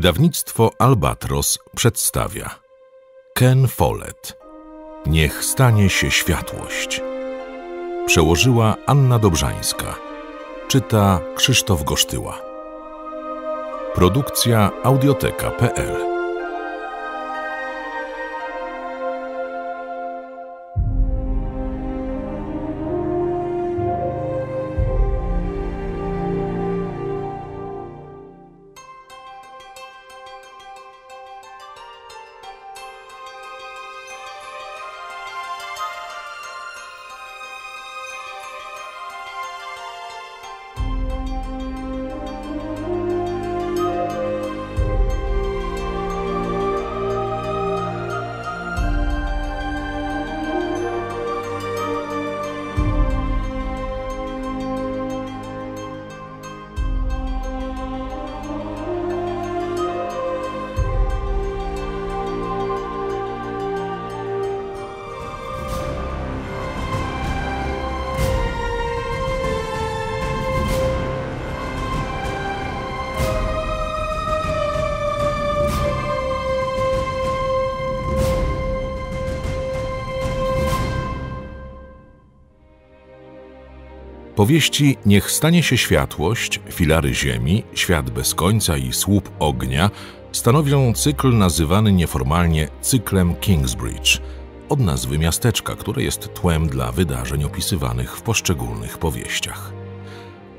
Wydawnictwo Albatros przedstawia Ken Follett Niech stanie się światłość Przełożyła Anna Dobrzańska Czyta Krzysztof Gosztyła Produkcja audioteka.pl Powieści Niech stanie się światłość, Filary Ziemi, Świat bez końca i Słup ognia stanowią cykl nazywany nieformalnie cyklem Kingsbridge, od nazwy miasteczka, które jest tłem dla wydarzeń opisywanych w poszczególnych powieściach.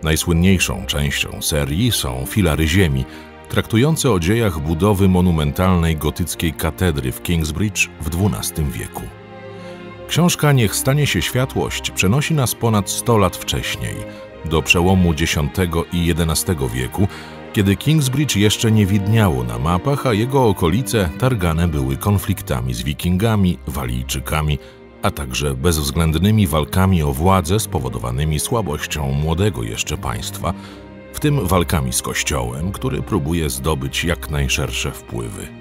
Najsłynniejszą częścią serii są Filary Ziemi, traktujące o dziejach budowy monumentalnej gotyckiej katedry w Kingsbridge w XII wieku. Książka Niech stanie się światłość przenosi nas ponad 100 lat wcześniej, do przełomu X i XI wieku, kiedy Kingsbridge jeszcze nie widniało na mapach, a jego okolice targane były konfliktami z Wikingami, Walijczykami, a także bezwzględnymi walkami o władzę spowodowanymi słabością młodego jeszcze państwa, w tym walkami z Kościołem, który próbuje zdobyć jak najszersze wpływy.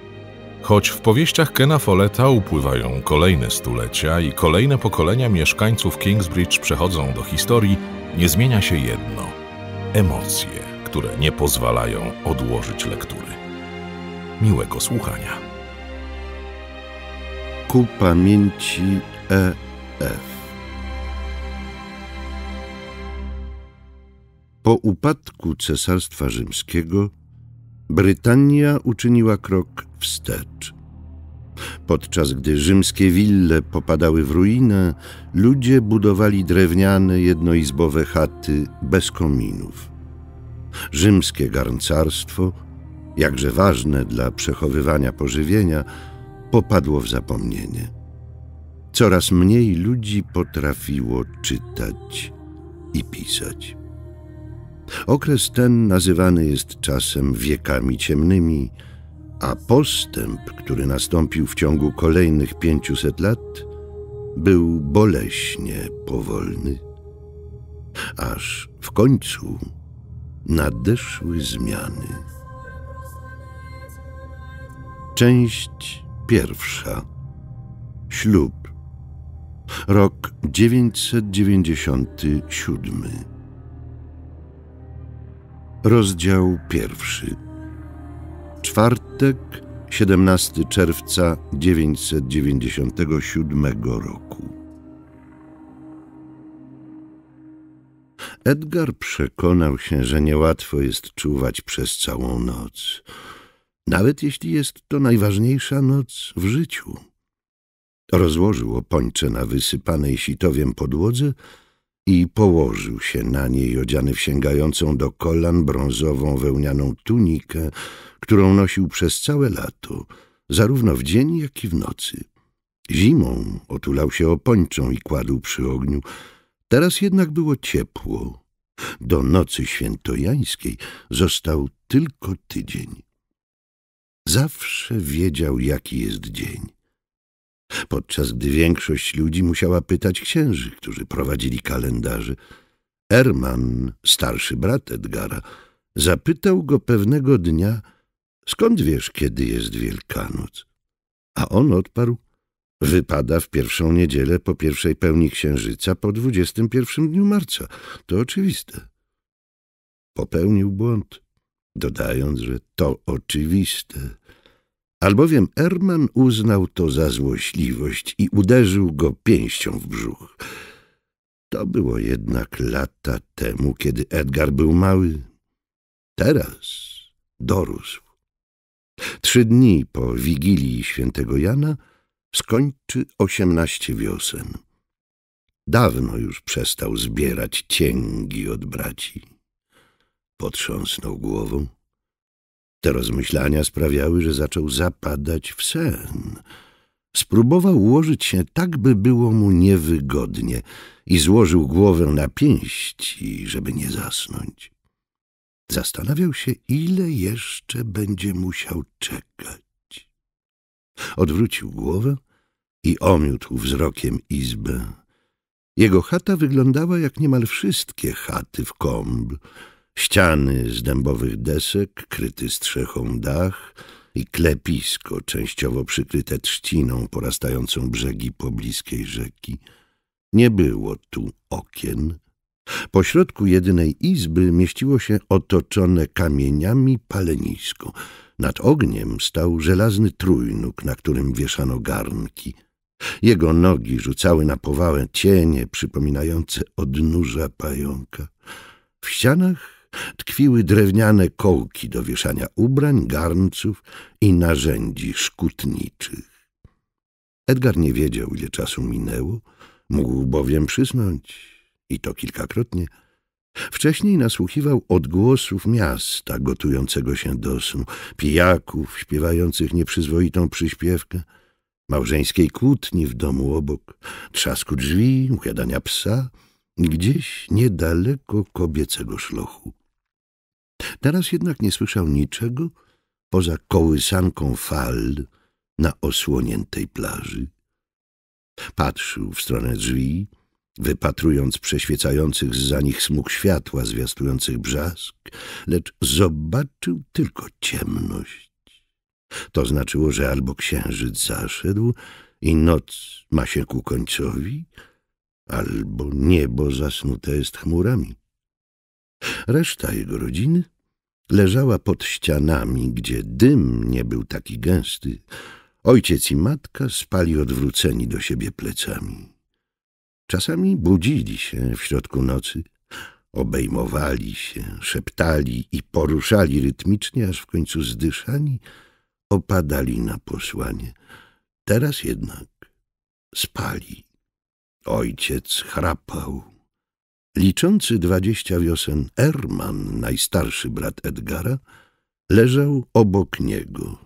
Choć w powieściach Kena Folletta upływają kolejne stulecia i kolejne pokolenia mieszkańców Kingsbridge przechodzą do historii, nie zmienia się jedno emocje, które nie pozwalają odłożyć lektury. Miłego słuchania. Ku pamięci E.F. Po upadku Cesarstwa Rzymskiego Brytania uczyniła krok wstecz. Podczas gdy rzymskie wille popadały w ruinę, ludzie budowali drewniane jednoizbowe chaty bez kominów. Rzymskie garncarstwo, jakże ważne dla przechowywania pożywienia, popadło w zapomnienie. Coraz mniej ludzi potrafiło czytać i pisać. Okres ten nazywany jest czasem wiekami ciemnymi, a postęp, który nastąpił w ciągu kolejnych 500 lat, był boleśnie powolny, aż w końcu nadeszły zmiany. Część pierwsza. Ślub. Rok 997. Rozdział pierwszy. Czwartek, 17 czerwca 997 roku. Edgar przekonał się, że niełatwo jest czuwać przez całą noc, nawet jeśli jest to najważniejsza noc w życiu. Rozłożył opończe na wysypanej sitowiem podłodze i położył się na niej odziany w sięgającą do kolan brązową wełnianą tunikę, którą nosił przez całe lato, zarówno w dzień, jak i w nocy. Zimą otulał się opończą i kładł przy ogniu. Teraz jednak było ciepło. Do nocy świętojańskiej został tylko tydzień. Zawsze wiedział, jaki jest dzień podczas gdy większość ludzi musiała pytać księży, którzy prowadzili kalendarze. Erman, starszy brat Edgara, zapytał go pewnego dnia, skąd wiesz, kiedy jest Wielkanoc? A on odparł, wypada w pierwszą niedzielę po pierwszej pełni księżyca po 21 dniu marca. To oczywiste. Popełnił błąd, dodając, że to oczywiste. Albowiem Erman uznał to za złośliwość i uderzył go pięścią w brzuch. To było jednak lata temu, kiedy Edgar był mały. Teraz dorósł. Trzy dni po Wigilii Świętego Jana skończy osiemnaście wiosen. Dawno już przestał zbierać cięgi od braci. Potrząsnął głową. Te rozmyślania sprawiały, że zaczął zapadać w sen. Spróbował ułożyć się tak, by było mu niewygodnie i złożył głowę na pięści, żeby nie zasnąć. Zastanawiał się, ile jeszcze będzie musiał czekać. Odwrócił głowę i omiótł wzrokiem izbę. Jego chata wyglądała jak niemal wszystkie chaty w Komb. Ściany z dębowych desek, kryty strzechą dach i klepisko, częściowo przykryte trzciną porastającą brzegi pobliskiej rzeki. Nie było tu okien. Pośrodku jedynej izby mieściło się otoczone kamieniami palenisko. Nad ogniem stał żelazny trójnóg, na którym wieszano garnki. Jego nogi rzucały na powałę cienie przypominające odnóża pająka. W ścianach tkwiły drewniane kołki do wieszania ubrań, garnców i narzędzi szkutniczych. Edgar nie wiedział, ile czasu minęło, mógł bowiem przyznać, i to kilkakrotnie, Wcześniej nasłuchiwał odgłosów miasta gotującego się do snu, pijaków śpiewających nieprzyzwoitą przyśpiewkę, małżeńskiej kłótni w domu obok, trzasku drzwi, ujadania psa, gdzieś niedaleko kobiecego szlochu. Teraz jednak nie słyszał niczego poza kołysanką fal na osłoniętej plaży. Patrzył w stronę drzwi, wypatrując przeświecających za nich smug światła zwiastujących brzask, lecz zobaczył tylko ciemność. To znaczyło, że albo księżyc zaszedł i noc ma się ku końcowi, albo niebo zasnute jest chmurami. Reszta jego rodziny leżała pod ścianami, gdzie dym nie był taki gęsty. Ojciec i matka spali odwróceni do siebie plecami. Czasami budzili się w środku nocy, obejmowali się, szeptali i poruszali rytmicznie, aż w końcu zdyszani opadali na posłanie. Teraz jednak spali. Ojciec chrapał Liczący dwadzieścia wiosen Erman, najstarszy brat Edgara, leżał obok niego,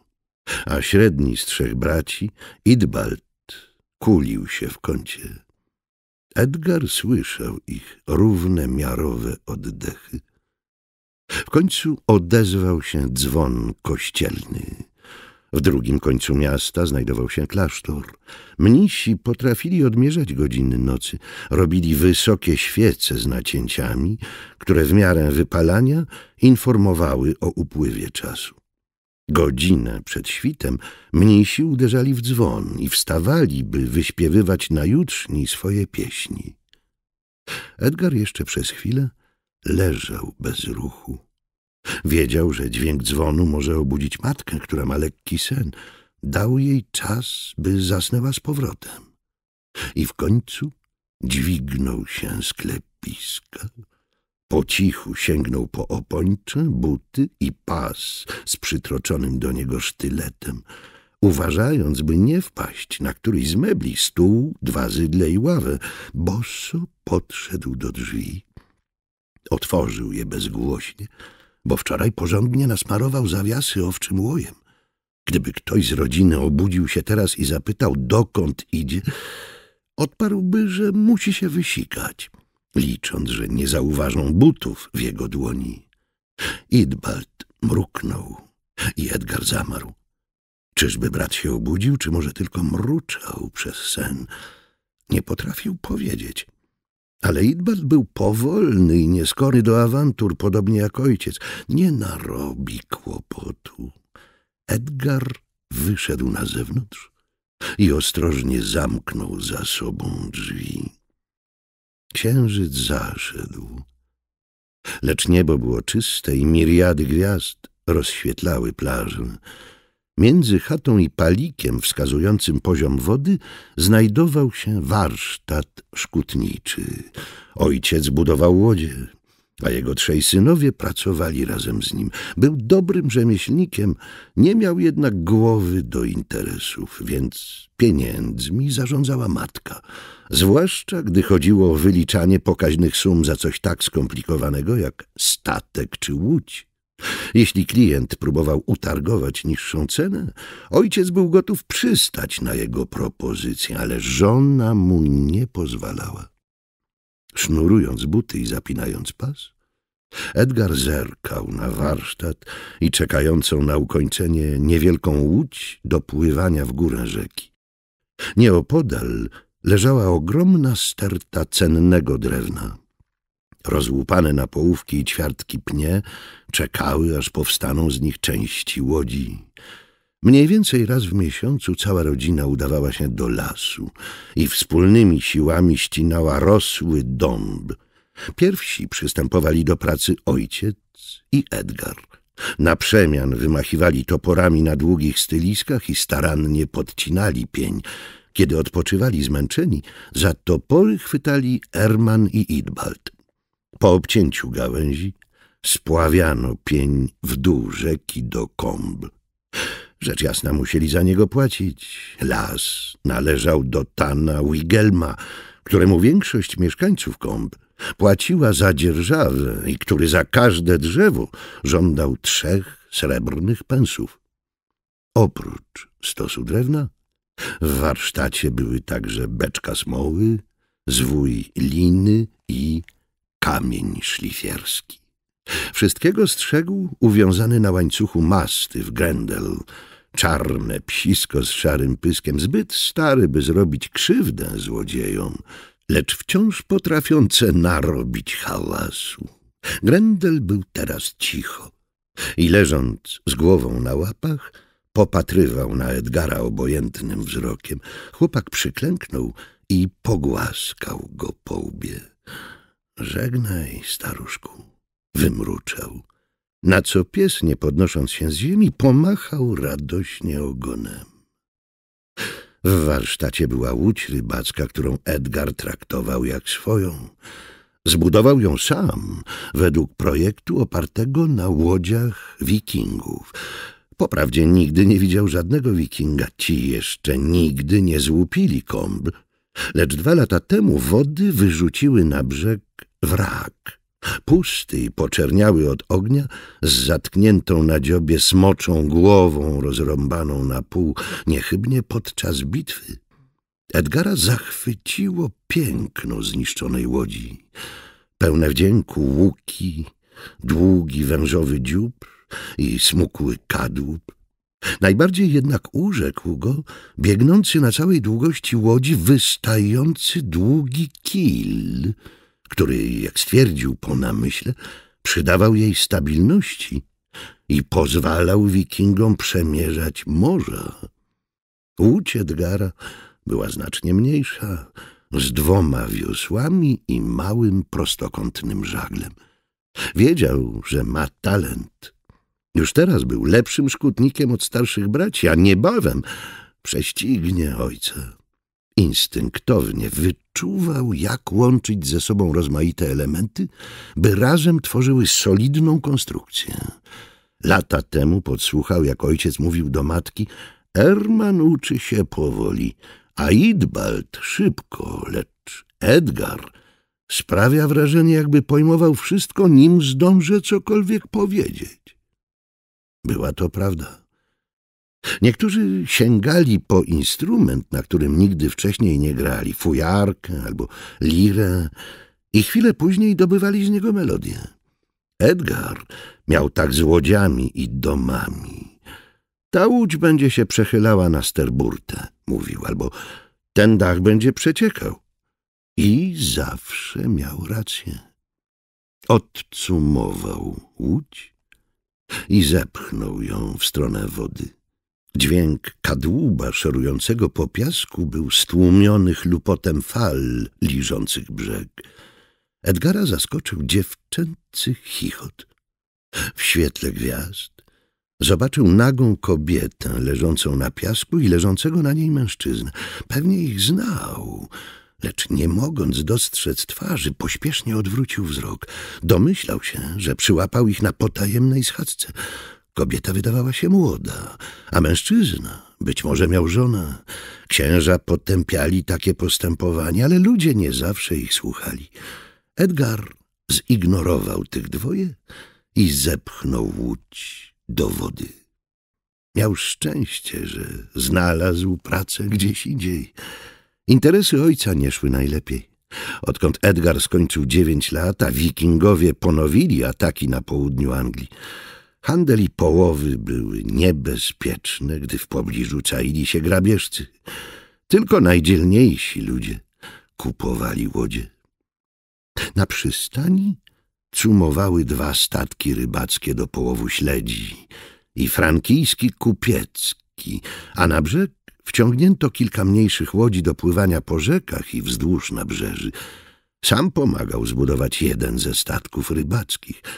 a średni z trzech braci, Idbald, kulił się w kącie. Edgar słyszał ich równe, miarowe oddechy. W końcu odezwał się dzwon kościelny. W drugim końcu miasta znajdował się klasztor. Mnisi potrafili odmierzać godziny nocy. Robili wysokie świece z nacięciami, które w miarę wypalania informowały o upływie czasu. Godzinę przed świtem mnisi uderzali w dzwon i wstawali, by wyśpiewywać na jutrzni swoje pieśni. Edgar jeszcze przez chwilę leżał bez ruchu. Wiedział, że dźwięk dzwonu może obudzić matkę, która ma lekki sen. Dał jej czas, by zasnęła z powrotem. I w końcu dźwignął się z klepiska. Po cichu sięgnął po opończe, buty i pas z przytroczonym do niego sztyletem, uważając, by nie wpaść na któryś z mebli, stół, dwa zydle i ławę. Boso podszedł do drzwi. Otworzył je bezgłośnie bo wczoraj porządnie nasmarował zawiasy owczym łojem. Gdyby ktoś z rodziny obudził się teraz i zapytał, dokąd idzie, odparłby, że musi się wysikać, licząc, że nie zauważą butów w jego dłoni. Idbald mruknął i Edgar zamarł. Czyżby brat się obudził, czy może tylko mruczał przez sen? Nie potrafił powiedzieć. Ale Idbert był powolny i nieskory do awantur, podobnie jak ojciec. Nie narobi kłopotu. Edgar wyszedł na zewnątrz i ostrożnie zamknął za sobą drzwi. Księżyc zaszedł, lecz niebo było czyste i miriady gwiazd rozświetlały plażę. Między chatą i palikiem wskazującym poziom wody znajdował się warsztat szkutniczy. Ojciec budował łodzie, a jego trzej synowie pracowali razem z nim. Był dobrym rzemieślnikiem, nie miał jednak głowy do interesów, więc pieniędzmi zarządzała matka. Zwłaszcza gdy chodziło o wyliczanie pokaźnych sum za coś tak skomplikowanego jak statek czy łódź. Jeśli klient próbował utargować niższą cenę, ojciec był gotów przystać na jego propozycję, ale żona mu nie pozwalała. Sznurując buty i zapinając pas, Edgar zerkał na warsztat i czekającą na ukończenie niewielką łódź do pływania w górę rzeki. Nieopodal leżała ogromna sterta cennego drewna. Rozłupane na połówki i ćwiartki pnie czekały, aż powstaną z nich części łodzi. Mniej więcej raz w miesiącu cała rodzina udawała się do lasu i wspólnymi siłami ścinała rosły dąb. Pierwsi przystępowali do pracy ojciec i Edgar. Na przemian wymachiwali toporami na długich styliskach i starannie podcinali pień. Kiedy odpoczywali zmęczeni, za topory chwytali Erman i Idbald. Po obcięciu gałęzi spławiano pień w dół rzeki do kąbl. Rzecz jasna musieli za niego płacić. Las należał do Tana Wigelma, któremu większość mieszkańców kąb płaciła za dzierżawę i który za każde drzewo żądał trzech srebrnych pensów. Oprócz stosu drewna w warsztacie były także beczka smoły, zwój liny i kamień szlifierski. Wszystkiego strzegł uwiązany na łańcuchu w Grendel, czarne psisko z szarym pyskiem, zbyt stary, by zrobić krzywdę złodziejom, lecz wciąż potrafiące narobić hałasu. Grendel był teraz cicho i leżąc z głową na łapach, popatrywał na Edgara obojętnym wzrokiem. Chłopak przyklęknął i pogłaskał go po łbie. Żegnaj, staruszku, wymruczał, na co pies, nie podnosząc się z ziemi, pomachał radośnie ogonem. W warsztacie była łódź rybacka, którą Edgar traktował jak swoją. Zbudował ją sam, według projektu opartego na łodziach wikingów. Poprawdzie nigdy nie widział żadnego wikinga, ci jeszcze nigdy nie złupili kąbl, lecz dwa lata temu wody wyrzuciły na brzeg wrak. Pusty i poczerniały od ognia, z zatkniętą na dziobie smoczą głową rozrąbaną na pół, niechybnie podczas bitwy. Edgara zachwyciło piękno zniszczonej łodzi. Pełne wdzięku łuki, długi wężowy dziób i smukły kadłub. Najbardziej jednak urzekł go biegnący na całej długości łodzi wystający długi kil – który, jak stwierdził po namyśle, przydawał jej stabilności i pozwalał wikingom przemierzać morza. Łódź Edgara była znacznie mniejsza, z dwoma wiosłami i małym prostokątnym żaglem. Wiedział, że ma talent. Już teraz był lepszym szkutnikiem od starszych braci, a niebawem prześcignie ojca. Instynktownie wyczuwał, jak łączyć ze sobą rozmaite elementy, by razem tworzyły solidną konstrukcję. Lata temu podsłuchał, jak ojciec mówił do matki Erman uczy się powoli, a Idbald szybko, lecz Edgar sprawia wrażenie, jakby pojmował wszystko, nim zdąży cokolwiek powiedzieć. Była to prawda. Niektórzy sięgali po instrument, na którym nigdy wcześniej nie grali, fujarkę albo lirę i chwilę później dobywali z niego melodię. Edgar miał tak z łodziami i domami. Ta łódź będzie się przechylała na sterburtę, mówił, albo ten dach będzie przeciekał. I zawsze miał rację. Odcumował łódź i zepchnął ją w stronę wody. Dźwięk kadłuba szerującego po piasku był stłumiony chlupotem fal liżących brzeg. Edgara zaskoczył dziewczęcy chichot. W świetle gwiazd zobaczył nagą kobietę leżącą na piasku i leżącego na niej mężczyznę. Pewnie ich znał, lecz nie mogąc dostrzec twarzy, pośpiesznie odwrócił wzrok. Domyślał się, że przyłapał ich na potajemnej schadzce. Kobieta wydawała się młoda, a mężczyzna być może miał żonę. Księża potępiali takie postępowanie, ale ludzie nie zawsze ich słuchali. Edgar zignorował tych dwoje i zepchnął łódź do wody. Miał szczęście, że znalazł pracę gdzieś indziej. Interesy ojca nie szły najlepiej. Odkąd Edgar skończył dziewięć lat, a wikingowie ponowili ataki na południu Anglii. Handel i połowy były niebezpieczne, gdy w pobliżu czaili się grabieżcy. Tylko najdzielniejsi ludzie kupowali łodzie. Na przystani cumowały dwa statki rybackie do połowu śledzi i frankijski kupiecki, a na brzeg wciągnięto kilka mniejszych łodzi do pływania po rzekach i wzdłuż nabrzeży. Sam pomagał zbudować jeden ze statków rybackich –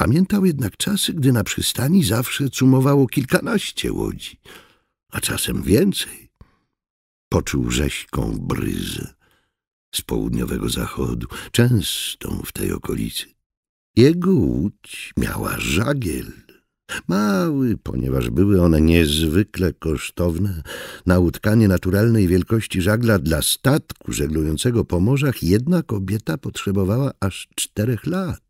Pamiętał jednak czasy, gdy na przystani zawsze cumowało kilkanaście łodzi, a czasem więcej. Poczuł rześką bryzę z południowego zachodu, częstą w tej okolicy. Jego łódź miała żagiel, mały, ponieważ były one niezwykle kosztowne. Na utkanie naturalnej wielkości żagla dla statku żeglującego po morzach jedna kobieta potrzebowała aż czterech lat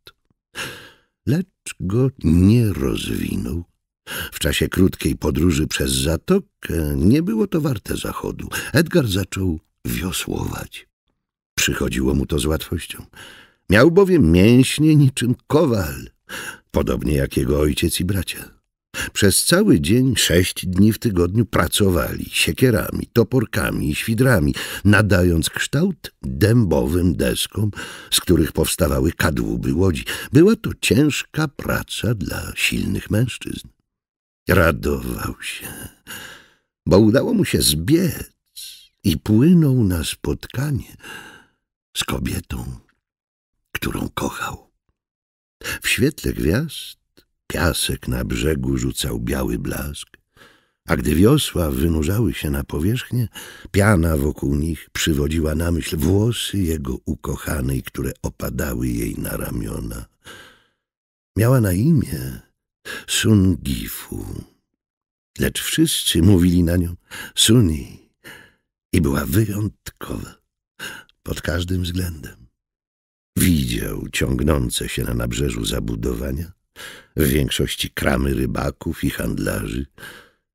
lecz go nie rozwinął. W czasie krótkiej podróży przez zatokę nie było to warte zachodu. Edgar zaczął wiosłować. Przychodziło mu to z łatwością. Miał bowiem mięśnie niczym kowal, podobnie jak jego ojciec i bracia. Przez cały dzień, sześć dni w tygodniu pracowali siekierami, toporkami i świdrami, nadając kształt dębowym deskom, z których powstawały kadłuby łodzi. Była to ciężka praca dla silnych mężczyzn. Radował się, bo udało mu się zbiec i płynął na spotkanie z kobietą, którą kochał. W świetle gwiazd Piasek na brzegu rzucał biały blask, a gdy wiosła wynurzały się na powierzchnię, piana wokół nich przywodziła na myśl włosy jego ukochanej, które opadały jej na ramiona. Miała na imię Sungifu, lecz wszyscy mówili na nią Suni i była wyjątkowa pod każdym względem. Widział ciągnące się na nabrzeżu zabudowania, w większości kramy rybaków i handlarzy.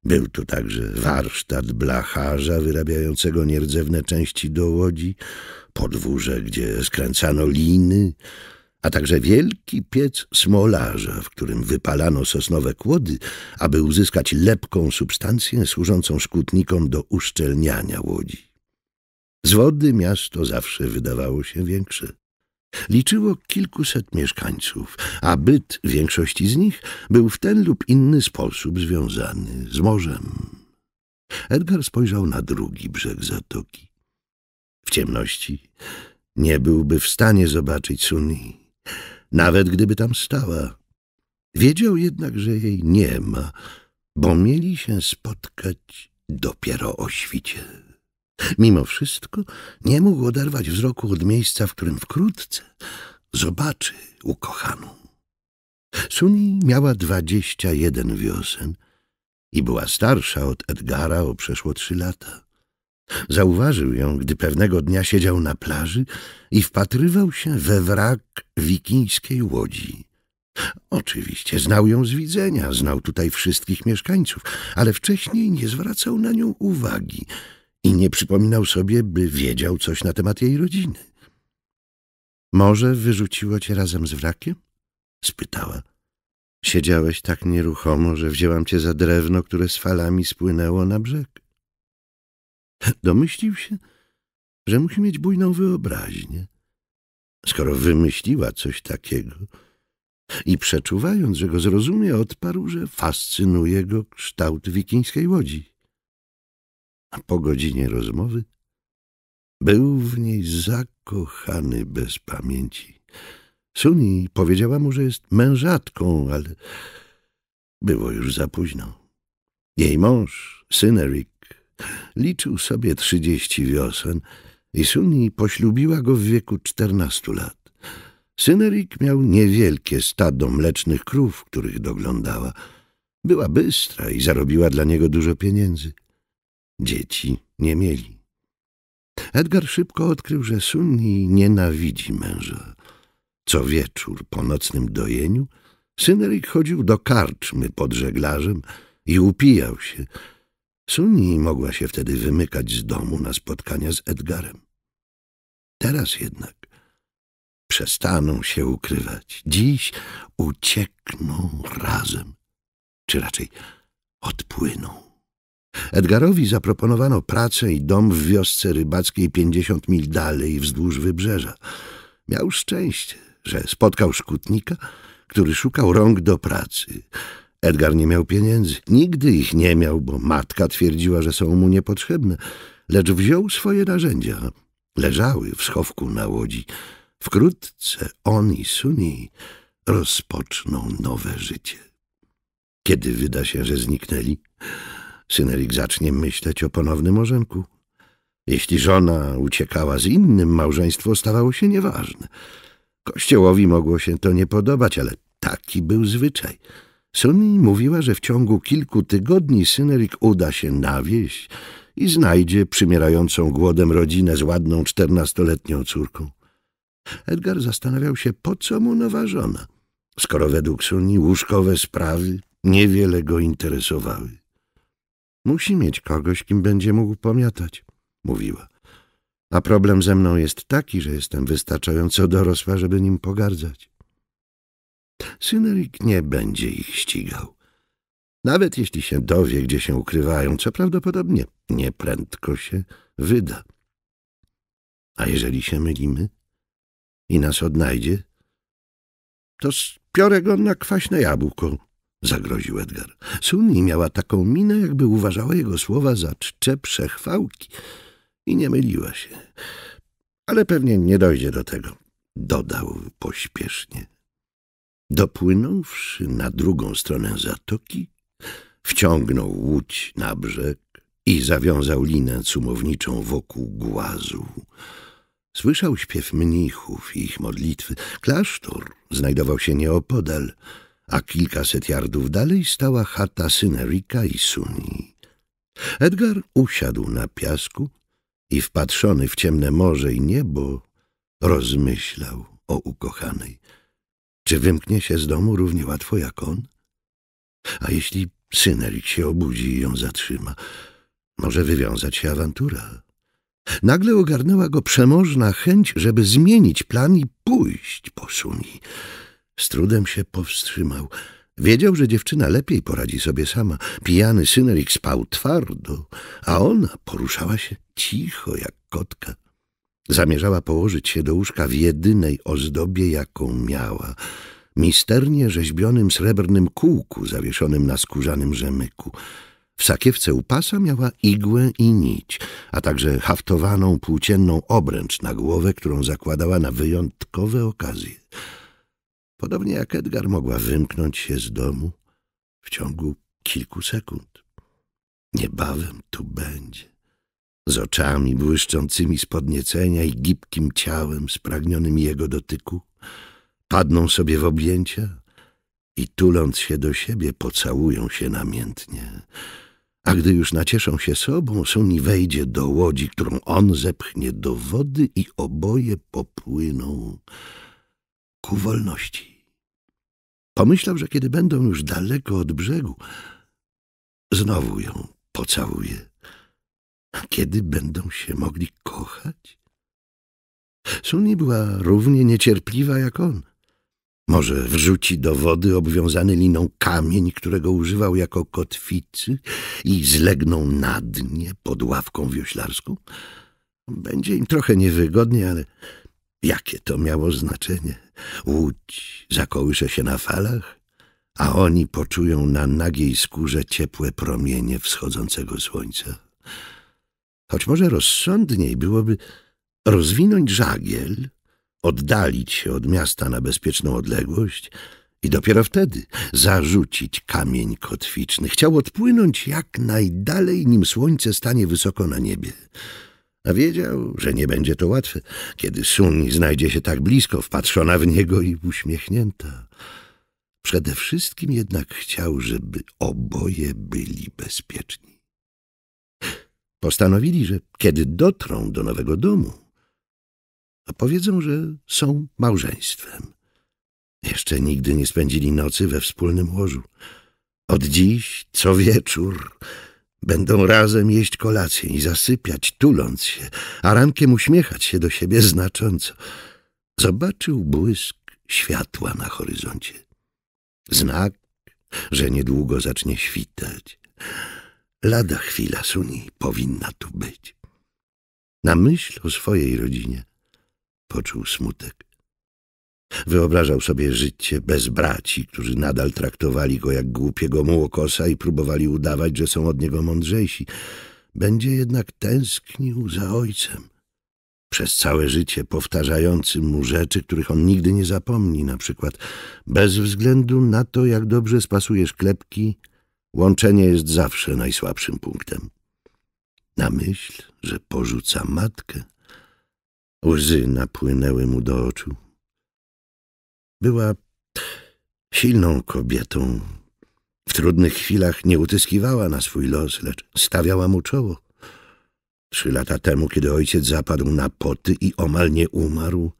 Był tu także warsztat blacharza wyrabiającego nierdzewne części do łodzi, podwórze, gdzie skręcano liny, a także wielki piec smolarza, w którym wypalano sosnowe kłody, aby uzyskać lepką substancję służącą szkutnikom do uszczelniania łodzi. Z wody miasto zawsze wydawało się większe. Liczyło kilkuset mieszkańców, a byt większości z nich był w ten lub inny sposób związany z morzem. Edgar spojrzał na drugi brzeg zatoki. W ciemności nie byłby w stanie zobaczyć Suni, nawet gdyby tam stała. Wiedział jednak, że jej nie ma, bo mieli się spotkać dopiero o świcie. Mimo wszystko nie mógł oderwać wzroku od miejsca, w którym wkrótce zobaczy ukochaną. Suni miała dwadzieścia jeden wiosen i była starsza od Edgara o przeszło trzy lata. Zauważył ją, gdy pewnego dnia siedział na plaży i wpatrywał się we wrak wikińskiej łodzi. Oczywiście znał ją z widzenia, znał tutaj wszystkich mieszkańców, ale wcześniej nie zwracał na nią uwagi – i nie przypominał sobie, by wiedział coś na temat jej rodziny. Może wyrzuciło cię razem z wrakiem? spytała. Siedziałeś tak nieruchomo, że wzięłam cię za drewno, które z falami spłynęło na brzeg. Domyślił się, że musi mieć bujną wyobraźnię. Skoro wymyśliła coś takiego i przeczuwając, że go zrozumie, odparł, że fascynuje go kształt wikińskiej łodzi a po godzinie rozmowy był w niej zakochany bez pamięci. Suni powiedziała mu, że jest mężatką, ale było już za późno. Jej mąż, Synerik, liczył sobie trzydzieści wiosen i Suni poślubiła go w wieku czternastu lat. Synerik miał niewielkie stado mlecznych krów, których doglądała. Była bystra i zarobiła dla niego dużo pieniędzy. Dzieci nie mieli. Edgar szybko odkrył, że Sunni nienawidzi męża. Co wieczór po nocnym dojeniu Synerik chodził do karczmy pod żeglarzem i upijał się. Sunni mogła się wtedy wymykać z domu na spotkania z Edgarem. Teraz jednak przestaną się ukrywać. Dziś uciekną razem, czy raczej odpłyną. Edgarowi zaproponowano pracę i dom w wiosce rybackiej pięćdziesiąt mil dalej wzdłuż wybrzeża. Miał szczęście, że spotkał szkutnika, który szukał rąk do pracy. Edgar nie miał pieniędzy. Nigdy ich nie miał, bo matka twierdziła, że są mu niepotrzebne. Lecz wziął swoje narzędzia. Leżały w schowku na łodzi. Wkrótce on i Suni rozpoczną nowe życie. Kiedy wyda się, że zniknęli? synerik zacznie myśleć o ponownym ożenku. Jeśli żona uciekała z innym, małżeństwo stawało się nieważne. Kościołowi mogło się to nie podobać, ale taki był zwyczaj. Sunni mówiła, że w ciągu kilku tygodni synerik uda się na wieś i znajdzie przymierającą głodem rodzinę z ładną czternastoletnią córką. Edgar zastanawiał się, po co mu nowa żona, skoro według Sunni łóżkowe sprawy niewiele go interesowały. Musi mieć kogoś, kim będzie mógł pomiatać, mówiła. A problem ze mną jest taki, że jestem wystarczająco dorosła, żeby nim pogardzać. Synerik nie będzie ich ścigał. Nawet jeśli się dowie, gdzie się ukrywają, co prawdopodobnie nieprędko się wyda. A jeżeli się mylimy i nas odnajdzie, to spiorę go na kwaśne jabłko zagroził Edgar. Suni miała taką minę, jakby uważała jego słowa za czcze przechwałki i nie myliła się. Ale pewnie nie dojdzie do tego, dodał pośpiesznie. Dopłynąwszy na drugą stronę zatoki, wciągnął łódź na brzeg i zawiązał linę cumowniczą wokół głazu. Słyszał śpiew mnichów i ich modlitwy. Klasztor znajdował się nieopodal – a kilkaset jardów dalej stała chata Synerika i Suni. Edgar usiadł na piasku i wpatrzony w ciemne morze i niebo rozmyślał o ukochanej. Czy wymknie się z domu równie łatwo jak on? A jeśli Synerik się obudzi i ją zatrzyma, może wywiązać się awantura. Nagle ogarnęła go przemożna chęć, żeby zmienić plan i pójść po Suni. Z trudem się powstrzymał. Wiedział, że dziewczyna lepiej poradzi sobie sama. Pijany synerik spał twardo, a ona poruszała się cicho jak kotka. Zamierzała położyć się do łóżka w jedynej ozdobie, jaką miała. Misternie rzeźbionym srebrnym kółku zawieszonym na skórzanym rzemyku. W sakiewce u pasa miała igłę i nić, a także haftowaną płócienną obręcz na głowę, którą zakładała na wyjątkowe okazje. Podobnie jak Edgar mogła wymknąć się z domu w ciągu kilku sekund. Niebawem tu będzie. Z oczami błyszczącymi z podniecenia i gibkim ciałem spragnionym jego dotyku padną sobie w objęcia i tuląc się do siebie pocałują się namiętnie. A gdy już nacieszą się sobą, Suni wejdzie do łodzi, którą on zepchnie do wody i oboje popłyną ku wolności. Pomyślał, że kiedy będą już daleko od brzegu, znowu ją pocałuje. Kiedy będą się mogli kochać? Suni była równie niecierpliwa jak on. Może wrzuci do wody obwiązany liną kamień, którego używał jako kotwicy i zlegną na dnie pod ławką wioślarską? Będzie im trochę niewygodnie, ale Jakie to miało znaczenie? Łódź zakołysze się na falach, a oni poczują na nagiej skórze ciepłe promienie wschodzącego słońca. Choć może rozsądniej byłoby rozwinąć żagiel, oddalić się od miasta na bezpieczną odległość i dopiero wtedy zarzucić kamień kotwiczny. Chciał odpłynąć jak najdalej, nim słońce stanie wysoko na niebie. A wiedział, że nie będzie to łatwe, kiedy Suni znajdzie się tak blisko, wpatrzona w niego i uśmiechnięta. Przede wszystkim jednak chciał, żeby oboje byli bezpieczni. Postanowili, że kiedy dotrą do nowego domu, powiedzą, że są małżeństwem. Jeszcze nigdy nie spędzili nocy we wspólnym łożu. Od dziś, co wieczór, Będą razem jeść kolację i zasypiać, tuląc się, a rankiem uśmiechać się do siebie znacząco. Zobaczył błysk światła na horyzoncie. Znak, że niedługo zacznie świtać. Lada chwila Suni powinna tu być. Na myśl o swojej rodzinie poczuł smutek. Wyobrażał sobie życie bez braci, którzy nadal traktowali go jak głupiego młokosa i próbowali udawać, że są od niego mądrzejsi. Będzie jednak tęsknił za ojcem. Przez całe życie powtarzającym mu rzeczy, których on nigdy nie zapomni, na przykład bez względu na to, jak dobrze spasujesz klepki, łączenie jest zawsze najsłabszym punktem. Na myśl, że porzuca matkę, łzy napłynęły mu do oczu. Była silną kobietą. W trudnych chwilach nie utyskiwała na swój los, lecz stawiała mu czoło. Trzy lata temu, kiedy ojciec zapadł na poty i omal nie umarł,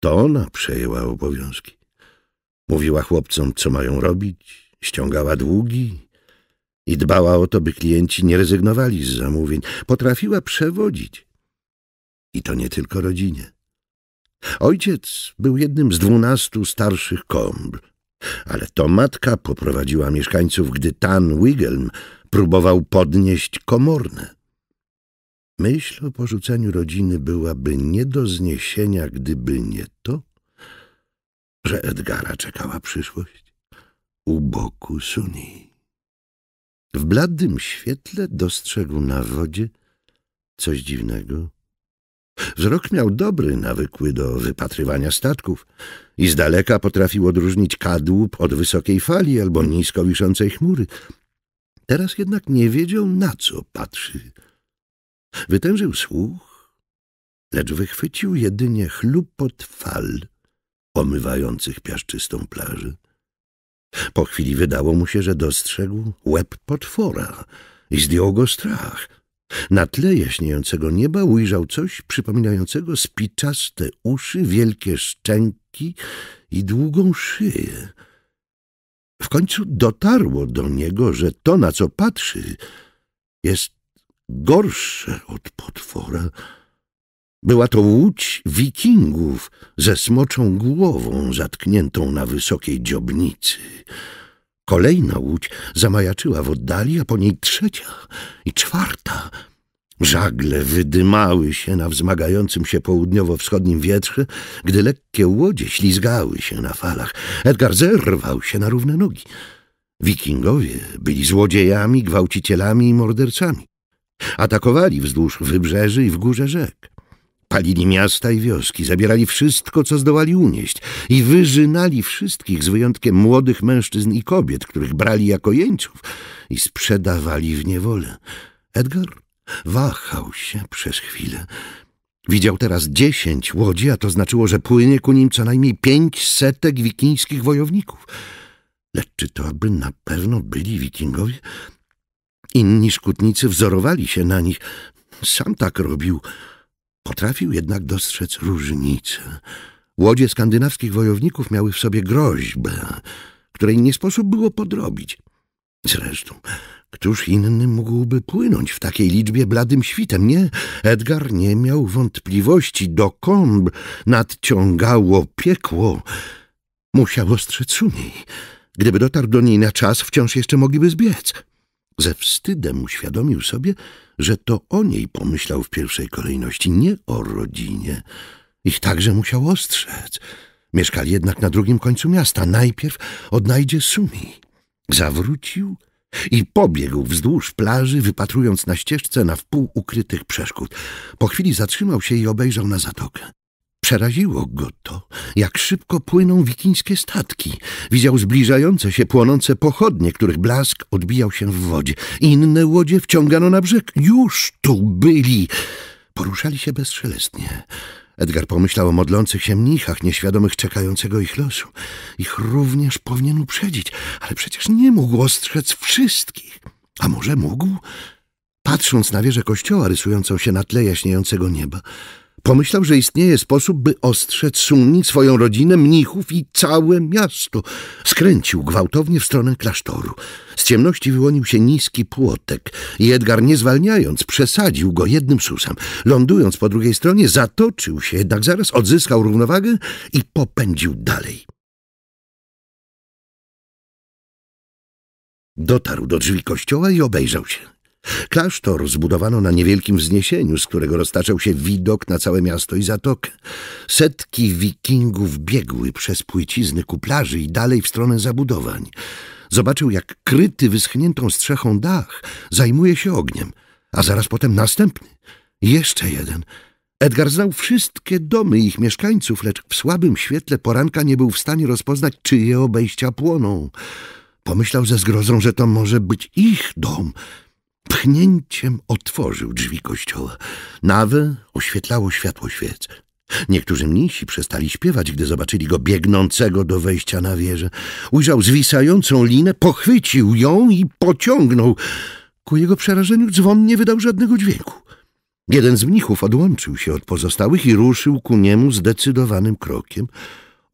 to ona przejęła obowiązki. Mówiła chłopcom, co mają robić, ściągała długi i dbała o to, by klienci nie rezygnowali z zamówień. Potrafiła przewodzić. I to nie tylko rodzinie. Ojciec był jednym z dwunastu starszych komb, ale to matka poprowadziła mieszkańców, gdy Tan Wigelm próbował podnieść komorne. Myśl o porzuceniu rodziny byłaby nie do zniesienia, gdyby nie to, że Edgara czekała przyszłość u boku Suni. W bladym świetle dostrzegł na wodzie coś dziwnego Wzrok miał dobry, nawykły do wypatrywania statków i z daleka potrafił odróżnić kadłub od wysokiej fali albo nisko wiszącej chmury. Teraz jednak nie wiedział, na co patrzy. Wytężył słuch, lecz wychwycił jedynie chlupot fal omywających piaszczystą plażę. Po chwili wydało mu się, że dostrzegł łeb potwora i zdjął go strach – na tle jaśniejącego nieba ujrzał coś przypominającego spiczaste uszy, wielkie szczęki i długą szyję. W końcu dotarło do niego, że to, na co patrzy, jest gorsze od potwora. Była to łódź wikingów ze smoczą głową zatkniętą na wysokiej dziobnicy. Kolejna łódź zamajaczyła w oddali, a po niej trzecia i czwarta. Żagle wydymały się na wzmagającym się południowo-wschodnim wietrze, gdy lekkie łodzie ślizgały się na falach. Edgar zerwał się na równe nogi. Wikingowie byli złodziejami, gwałcicielami i mordercami. Atakowali wzdłuż wybrzeży i w górze rzek. Palili miasta i wioski, zabierali wszystko, co zdołali unieść i wyżynali wszystkich, z wyjątkiem młodych mężczyzn i kobiet, których brali jako jeńców i sprzedawali w niewolę. Edgar wahał się przez chwilę. Widział teraz dziesięć łodzi, a to znaczyło, że płynie ku nim co najmniej pięć setek wikińskich wojowników. Lecz czy to aby na pewno byli wikingowie? Inni szkutnicy wzorowali się na nich. Sam tak robił – Potrafił jednak dostrzec różnicę. Łodzie skandynawskich wojowników miały w sobie groźbę, której nie sposób było podrobić. Zresztą, któż inny mógłby płynąć w takiej liczbie bladym świtem? Nie, Edgar nie miał wątpliwości, Dokąd nadciągało piekło. Musiał ostrzec szumiej. Gdyby dotarł do niej na czas, wciąż jeszcze mogliby zbiec. Ze wstydem uświadomił sobie, że to o niej pomyślał w pierwszej kolejności, nie o rodzinie. Ich także musiał ostrzec. Mieszkali jednak na drugim końcu miasta. Najpierw odnajdzie Sumi. Zawrócił i pobiegł wzdłuż plaży, wypatrując na ścieżce na wpół ukrytych przeszkód. Po chwili zatrzymał się i obejrzał na zatokę. Przeraziło go to, jak szybko płyną wikińskie statki. Widział zbliżające się płonące pochodnie, których blask odbijał się w wodzie. Inne łodzie wciągano na brzeg. Już tu byli! Poruszali się bezszelestnie. Edgar pomyślał o modlących się mnichach, nieświadomych czekającego ich losu. Ich również powinien uprzedzić, ale przecież nie mógł ostrzec wszystkich. A może mógł? Patrząc na wieżę kościoła rysującą się na tle jaśniejącego nieba, Pomyślał, że istnieje sposób, by ostrzec Sunni, swoją rodzinę, mnichów i całe miasto. Skręcił gwałtownie w stronę klasztoru. Z ciemności wyłonił się niski płotek i Edgar, nie zwalniając, przesadził go jednym susem. Lądując po drugiej stronie, zatoczył się, jednak zaraz odzyskał równowagę i popędził dalej. Dotarł do drzwi kościoła i obejrzał się. Klasztor zbudowano na niewielkim wzniesieniu, z którego roztaczał się widok na całe miasto i zatokę. Setki wikingów biegły przez płycizny plaży i dalej w stronę zabudowań. Zobaczył, jak kryty wyschniętą strzechą dach zajmuje się ogniem, a zaraz potem następny. Jeszcze jeden. Edgar znał wszystkie domy ich mieszkańców, lecz w słabym świetle poranka nie był w stanie rozpoznać, czyje obejścia płoną. Pomyślał ze zgrozą, że to może być ich dom Pchnięciem otworzył drzwi kościoła. Nawę oświetlało światło świec. Niektórzy mnisi przestali śpiewać, gdy zobaczyli go biegnącego do wejścia na wieżę. Ujrzał zwisającą linę, pochwycił ją i pociągnął. Ku jego przerażeniu dzwon nie wydał żadnego dźwięku. Jeden z mnichów odłączył się od pozostałych i ruszył ku niemu zdecydowanym krokiem –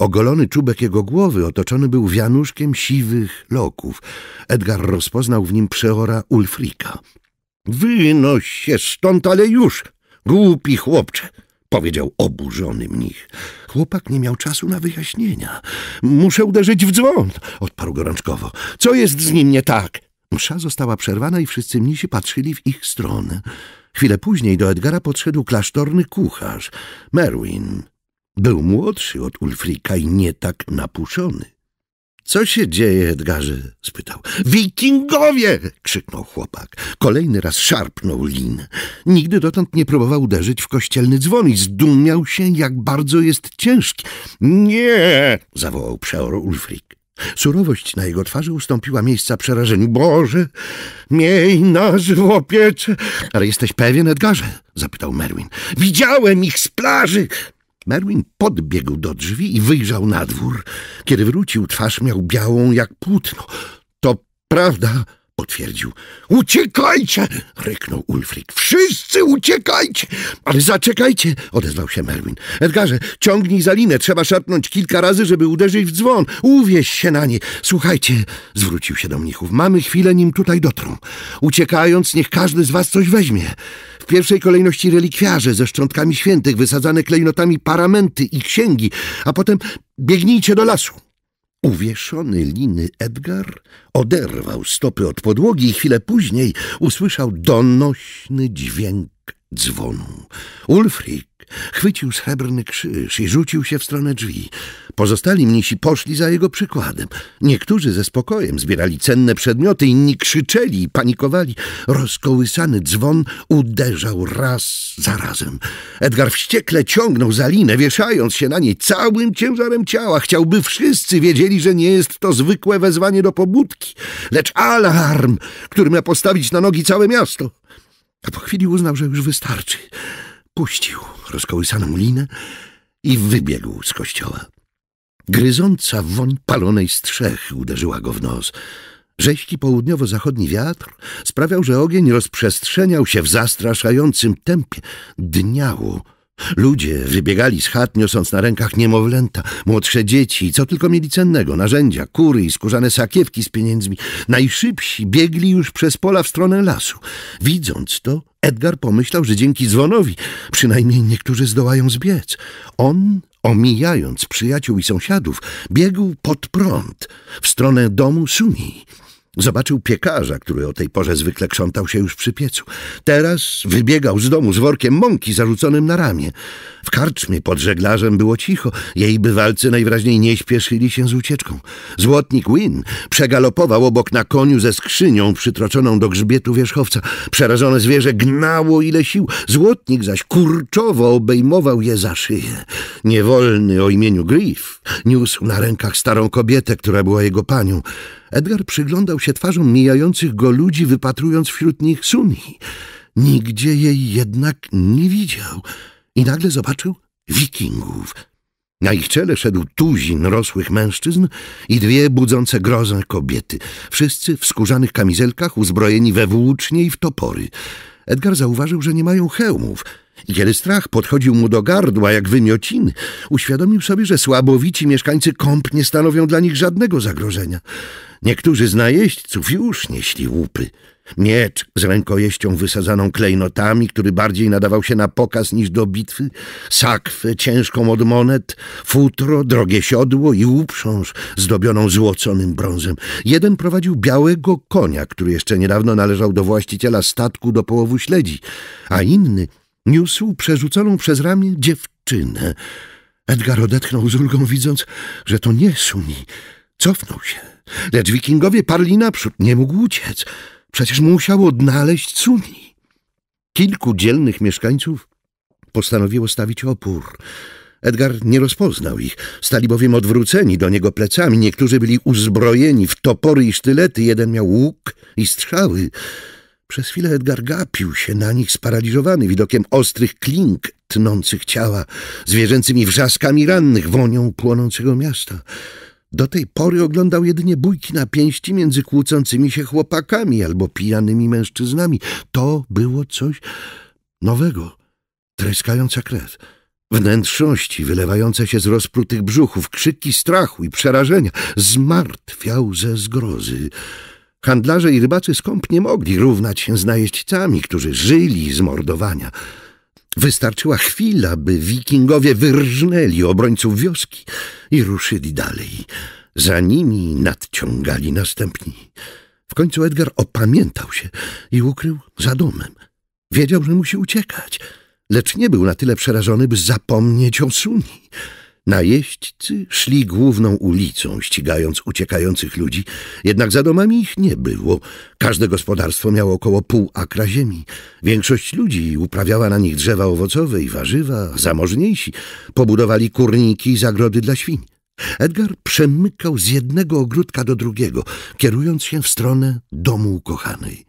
Ogolony czubek jego głowy otoczony był wianuszkiem siwych loków. Edgar rozpoznał w nim przeora Ulfrika. — Wynoś się stąd, ale już, głupi chłopcze! — powiedział oburzony mnich. Chłopak nie miał czasu na wyjaśnienia. — Muszę uderzyć w dzwon! — odparł gorączkowo. — Co jest z nim nie tak? Msza została przerwana i wszyscy mnisi patrzyli w ich stronę. Chwilę później do Edgara podszedł klasztorny kucharz, Merwin, był młodszy od Ulfrika i nie tak napuszony. Co się dzieje, Edgarze? spytał. Wikingowie! krzyknął chłopak. Kolejny raz szarpnął lin. Nigdy dotąd nie próbował uderzyć w kościelny dzwon i zdumiał się, jak bardzo jest ciężki. Nie! zawołał przeor Ulfrik. Surowość na jego twarzy ustąpiła miejsca przerażeniu. Boże, miej na opiece. Ale jesteś pewien, Edgarze? zapytał Merwin. Widziałem ich z plaży! Merwin podbiegł do drzwi i wyjrzał na dwór. Kiedy wrócił, twarz miał białą jak płótno. To prawda, potwierdził. Uciekajcie! ryknął Ulfric. Wszyscy uciekajcie! Ale zaczekajcie! odezwał się Merwin. Edgarze, ciągnij za linę, trzeba szarpnąć kilka razy, żeby uderzyć w dzwon. Uwieź się na nie. Słuchajcie, zwrócił się do mnichów. Mamy chwilę, nim tutaj dotrą. Uciekając, niech każdy z was coś weźmie. W pierwszej kolejności relikwiarze ze szczątkami świętych, wysadzane klejnotami paramenty i księgi, a potem biegnijcie do lasu. Uwieszony liny Edgar oderwał stopy od podłogi i chwilę później usłyszał donośny dźwięk dzwonu. Ulfric Chwycił srebrny krzyż i rzucił się w stronę drzwi. Pozostali mnisi poszli za jego przykładem. Niektórzy ze spokojem zbierali cenne przedmioty, inni krzyczeli i panikowali. Rozkołysany dzwon uderzał raz za razem. Edgar wściekle ciągnął za linę, wieszając się na niej całym ciężarem ciała. Chciałby wszyscy wiedzieli, że nie jest to zwykłe wezwanie do pobudki, lecz alarm, który ma postawić na nogi całe miasto. A po chwili uznał, że już wystarczy. Puścił rozkołysaną linę i wybiegł z kościoła. Gryząca woń palonej strzechy uderzyła go w nos. rześki południowo-zachodni wiatr sprawiał, że ogień rozprzestrzeniał się w zastraszającym tempie. Dniało Ludzie wybiegali z chat, niosąc na rękach niemowlęta, młodsze dzieci, co tylko mieli cennego, narzędzia, kury i skórzane sakiewki z pieniędzmi. Najszybsi biegli już przez pola w stronę lasu. Widząc to, Edgar pomyślał, że dzięki dzwonowi przynajmniej niektórzy zdołają zbiec. On, omijając przyjaciół i sąsiadów, biegł pod prąd w stronę domu Sumi. Zobaczył piekarza, który o tej porze zwykle krzątał się już przy piecu. Teraz wybiegał z domu z workiem mąki zarzuconym na ramię. W karczmie pod żeglarzem było cicho. Jej bywalcy najwyraźniej nie śpieszyli się z ucieczką. Złotnik Win przegalopował obok na koniu ze skrzynią przytroczoną do grzbietu wierzchowca. Przerażone zwierzę gnało ile sił. Złotnik zaś kurczowo obejmował je za szyję. Niewolny o imieniu Griff niósł na rękach starą kobietę, która była jego panią. Edgar przyglądał się twarzom mijających go ludzi, wypatrując wśród nich Suni. Nigdzie jej jednak nie widział. I nagle zobaczył wikingów. Na ich czele szedł tuzin rosłych mężczyzn i dwie budzące grozę kobiety. Wszyscy w skórzanych kamizelkach, uzbrojeni we włócznie i w topory. Edgar zauważył, że nie mają hełmów. I kiedy strach podchodził mu do gardła jak wymiociny, uświadomił sobie, że słabowici mieszkańcy kąp nie stanowią dla nich żadnego zagrożenia. Niektórzy z najeźdźców już nieśli łupy. Miecz z rękojeścią wysadzaną klejnotami, który bardziej nadawał się na pokaz niż do bitwy, sakwę ciężką od monet, futro, drogie siodło i uprząż zdobioną złoconym brązem. Jeden prowadził białego konia, który jeszcze niedawno należał do właściciela statku do połowu śledzi, a inny niósł przerzuconą przez ramię dziewczynę. Edgar odetchnął z ulgą, widząc, że to nie Suni. Cofnął się. Lecz wikingowie parli naprzód, nie mógł uciec. Przecież musiał odnaleźć Cuni. Kilku dzielnych mieszkańców postanowiło stawić opór. Edgar nie rozpoznał ich, stali bowiem odwróceni do niego plecami. Niektórzy byli uzbrojeni w topory i sztylety, jeden miał łuk i strzały. Przez chwilę Edgar gapił się na nich sparaliżowany widokiem ostrych klink tnących ciała, zwierzęcymi wrzaskami rannych, wonią płonącego miasta. Do tej pory oglądał jedynie bójki na pięści między kłócącymi się chłopakami albo pijanymi mężczyznami. To było coś nowego, tryskająca krew. Wnętrzności wylewające się z rozprutych brzuchów, krzyki strachu i przerażenia. Zmartwiał ze zgrozy. Handlarze i rybacy skąp nie mogli równać się z najeźdźcami, którzy żyli z mordowania. Wystarczyła chwila, by wikingowie wyrżnęli obrońców wioski i ruszyli dalej. Za nimi nadciągali następni. W końcu Edgar opamiętał się i ukrył za domem. Wiedział, że musi uciekać, lecz nie był na tyle przerażony, by zapomnieć o Suni. Najeźdźcy szli główną ulicą, ścigając uciekających ludzi, jednak za domami ich nie było. Każde gospodarstwo miało około pół akra ziemi. Większość ludzi uprawiała na nich drzewa owocowe i warzywa, zamożniejsi pobudowali kurniki i zagrody dla świń. Edgar przemykał z jednego ogródka do drugiego, kierując się w stronę domu ukochanej.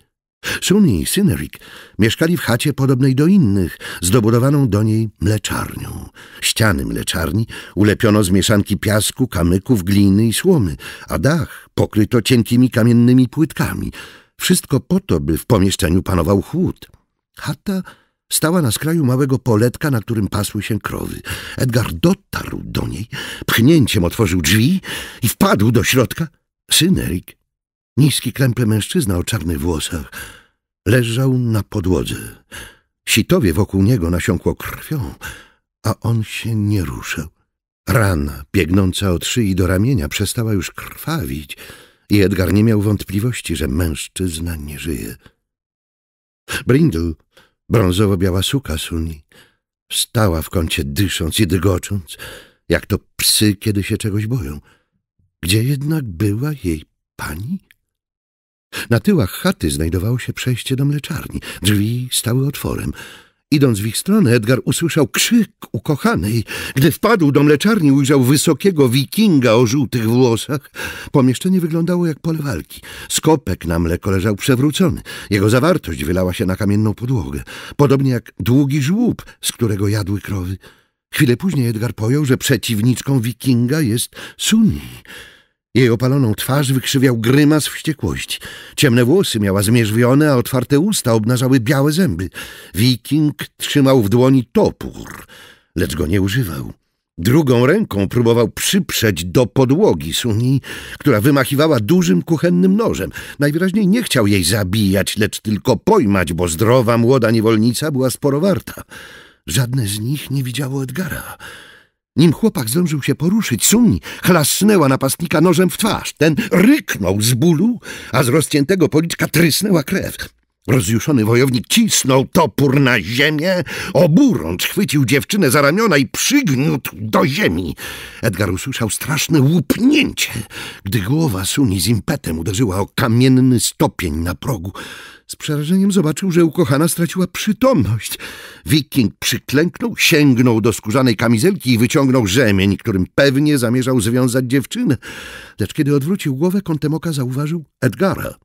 Suni i Synerik mieszkali w chacie podobnej do innych, z dobudowaną do niej mleczarnią. Ściany mleczarni ulepiono z mieszanki piasku, kamyków, gliny i słomy, a dach pokryto cienkimi kamiennymi płytkami. Wszystko po to, by w pomieszczeniu panował chłód. Chata stała na skraju małego poletka, na którym pasły się krowy. Edgar dotarł do niej, pchnięciem otworzył drzwi i wpadł do środka. Synerik Niski, klępy mężczyzna o czarnych włosach leżał na podłodze. Sitowie wokół niego nasiąkło krwią, a on się nie ruszał. Rana, biegnąca od szyi do ramienia, przestała już krwawić i Edgar nie miał wątpliwości, że mężczyzna nie żyje. Brindle, brązowo-biała suka Suni, stała w kącie dysząc i dygocząc, jak to psy, kiedy się czegoś boją. Gdzie jednak była jej pani? Na tyłach chaty znajdowało się przejście do mleczarni. Drzwi stały otworem. Idąc w ich stronę, Edgar usłyszał krzyk ukochanej. Gdy wpadł do mleczarni, ujrzał wysokiego wikinga o żółtych włosach. Pomieszczenie wyglądało jak pole walki. Skopek na mleko leżał przewrócony. Jego zawartość wylała się na kamienną podłogę, podobnie jak długi żłób, z którego jadły krowy. Chwilę później Edgar pojął, że przeciwniczką wikinga jest Suni. Jej opaloną twarz wykrzywiał grymas wściekłości. Ciemne włosy miała zmierzwione, a otwarte usta obnażały białe zęby. Wiking trzymał w dłoni topór, lecz go nie używał. Drugą ręką próbował przyprzeć do podłogi Suni, która wymachiwała dużym kuchennym nożem. Najwyraźniej nie chciał jej zabijać, lecz tylko pojmać, bo zdrowa młoda niewolnica była sporo warta. Żadne z nich nie widziało Edgara. Nim chłopak zdążył się poruszyć, Suni chlasnęła napastnika nożem w twarz. Ten ryknął z bólu, a z rozciętego policzka trysnęła krew. Rozjuszony wojownik cisnął topór na ziemię, oburącz chwycił dziewczynę za ramiona i przygniótł do ziemi. Edgar usłyszał straszne łupnięcie, gdy głowa Suni z impetem uderzyła o kamienny stopień na progu. Z przerażeniem zobaczył, że ukochana straciła przytomność. Wiking przyklęknął, sięgnął do skórzanej kamizelki i wyciągnął rzemień, którym pewnie zamierzał związać dziewczynę. Lecz kiedy odwrócił głowę, kątem oka zauważył Edgara.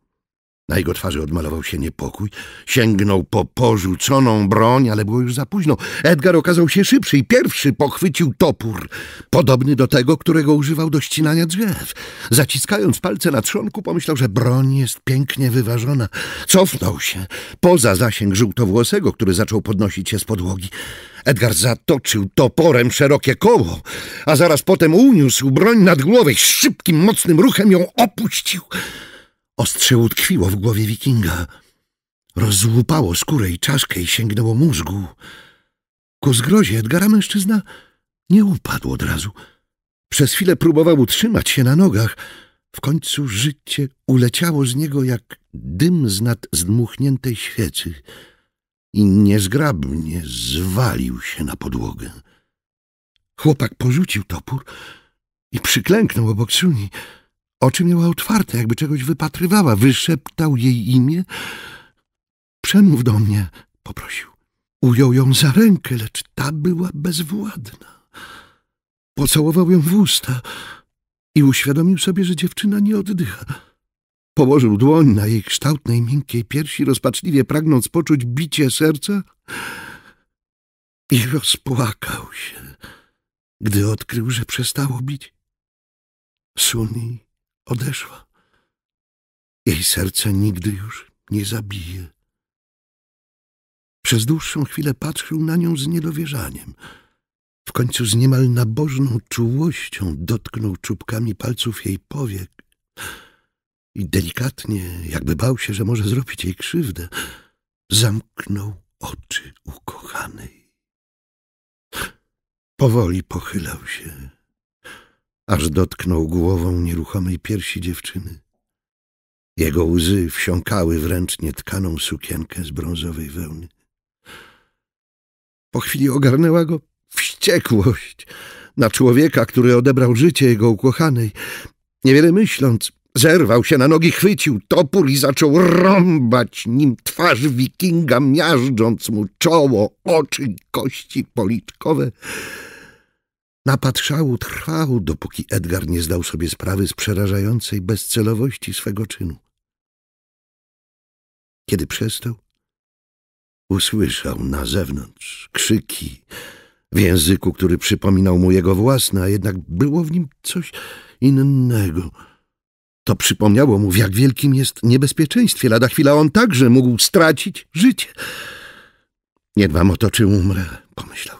Na jego twarzy odmalował się niepokój. Sięgnął po porzuconą broń, ale było już za późno. Edgar okazał się szybszy i pierwszy pochwycił topór, podobny do tego, którego używał do ścinania drzew. Zaciskając palce na trzonku, pomyślał, że broń jest pięknie wyważona. Cofnął się, poza zasięg żółtowłosego, który zaczął podnosić się z podłogi. Edgar zatoczył toporem szerokie koło, a zaraz potem uniósł broń nad głowę i szybkim, mocnym ruchem ją opuścił. Ostrze utkwiło w głowie wikinga. Rozłupało skórę i czaszkę i sięgnęło mózgu. Ku zgrozie Edgara mężczyzna nie upadł od razu. Przez chwilę próbował utrzymać się na nogach. W końcu życie uleciało z niego jak dym z nad zdmuchniętej świecy i niezgrabnie zwalił się na podłogę. Chłopak porzucił topór i przyklęknął obok Suni. Oczy miała otwarte, jakby czegoś wypatrywała. Wyszeptał jej imię. Przemów do mnie, poprosił. Ujął ją za rękę, lecz ta była bezwładna. Pocałował ją w usta i uświadomił sobie, że dziewczyna nie oddycha. Położył dłoń na jej kształtnej, miękkiej piersi, rozpaczliwie pragnąc poczuć bicie serca i rozpłakał się, gdy odkrył, że przestało bić. Suni Odeszła. Jej serce nigdy już nie zabije. Przez dłuższą chwilę patrzył na nią z niedowierzaniem. W końcu z niemal nabożną czułością dotknął czubkami palców jej powiek i delikatnie, jakby bał się, że może zrobić jej krzywdę, zamknął oczy ukochanej. Powoli pochylał się, aż dotknął głową nieruchomej piersi dziewczyny. Jego łzy wsiąkały w ręcznie tkaną sukienkę z brązowej wełny. Po chwili ogarnęła go wściekłość na człowieka, który odebrał życie jego ukochanej. Niewiele myśląc, zerwał się na nogi, chwycił topór i zaczął rąbać nim twarz wikinga, miażdżąc mu czoło, oczy, kości policzkowe. Napad szału trwał, dopóki Edgar nie zdał sobie sprawy z przerażającej bezcelowości swego czynu. Kiedy przestał, usłyszał na zewnątrz krzyki w języku, który przypominał mu jego własny, a jednak było w nim coś innego. To przypomniało mu, w jak wielkim jest niebezpieczeństwie. Lada chwila on także mógł stracić życie. dbam o to, czy umrę, pomyślał.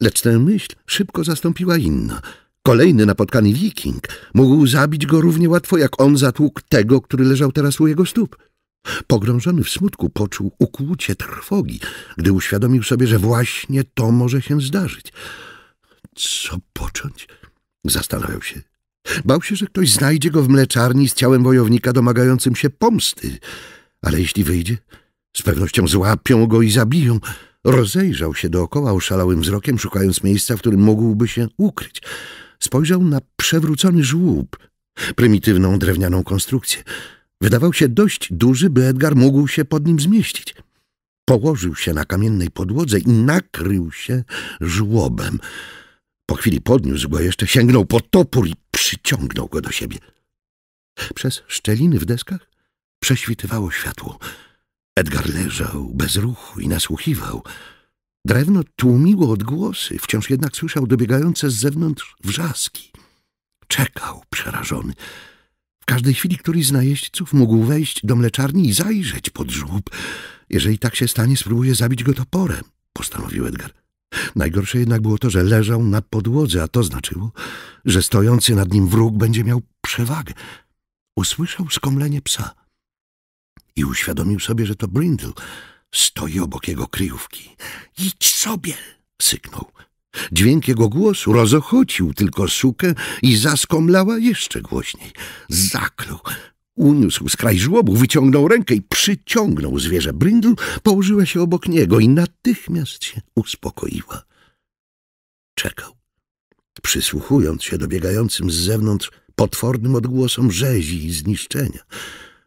Lecz tę myśl szybko zastąpiła inna. Kolejny napotkany wiking mógł zabić go równie łatwo, jak on zatłukł tego, który leżał teraz u jego stóp. Pogrążony w smutku poczuł ukłucie trwogi, gdy uświadomił sobie, że właśnie to może się zdarzyć. Co począć? Zastanawiał się. Bał się, że ktoś znajdzie go w mleczarni z ciałem wojownika domagającym się pomsty. Ale jeśli wyjdzie, z pewnością złapią go i zabiją. Rozejrzał się dookoła oszalałym wzrokiem, szukając miejsca, w którym mógłby się ukryć. Spojrzał na przewrócony żłób, prymitywną drewnianą konstrukcję. Wydawał się dość duży, by Edgar mógł się pod nim zmieścić. Położył się na kamiennej podłodze i nakrył się żłobem. Po chwili podniósł go jeszcze, sięgnął po topór i przyciągnął go do siebie. Przez szczeliny w deskach prześwitywało światło. Edgar leżał bez ruchu i nasłuchiwał. Drewno tłumiło odgłosy, wciąż jednak słyszał dobiegające z zewnątrz wrzaski. Czekał przerażony. W każdej chwili któryś z najeźdźców mógł wejść do mleczarni i zajrzeć pod żłób. Jeżeli tak się stanie, spróbuje zabić go toporem, postanowił Edgar. Najgorsze jednak było to, że leżał na podłodze, a to znaczyło, że stojący nad nim wróg będzie miał przewagę. Usłyszał skomlenie psa i uświadomił sobie, że to Brindle stoi obok jego kryjówki. — Idź sobie! — syknął. Dźwięk jego głosu rozochocił tylko sukę i zaskomlała jeszcze głośniej. Zaklął. Uniósł z żłobu, wyciągnął rękę i przyciągnął zwierzę. Brindle położyła się obok niego i natychmiast się uspokoiła. Czekał, przysłuchując się dobiegającym z zewnątrz potwornym odgłosom rzezi i zniszczenia.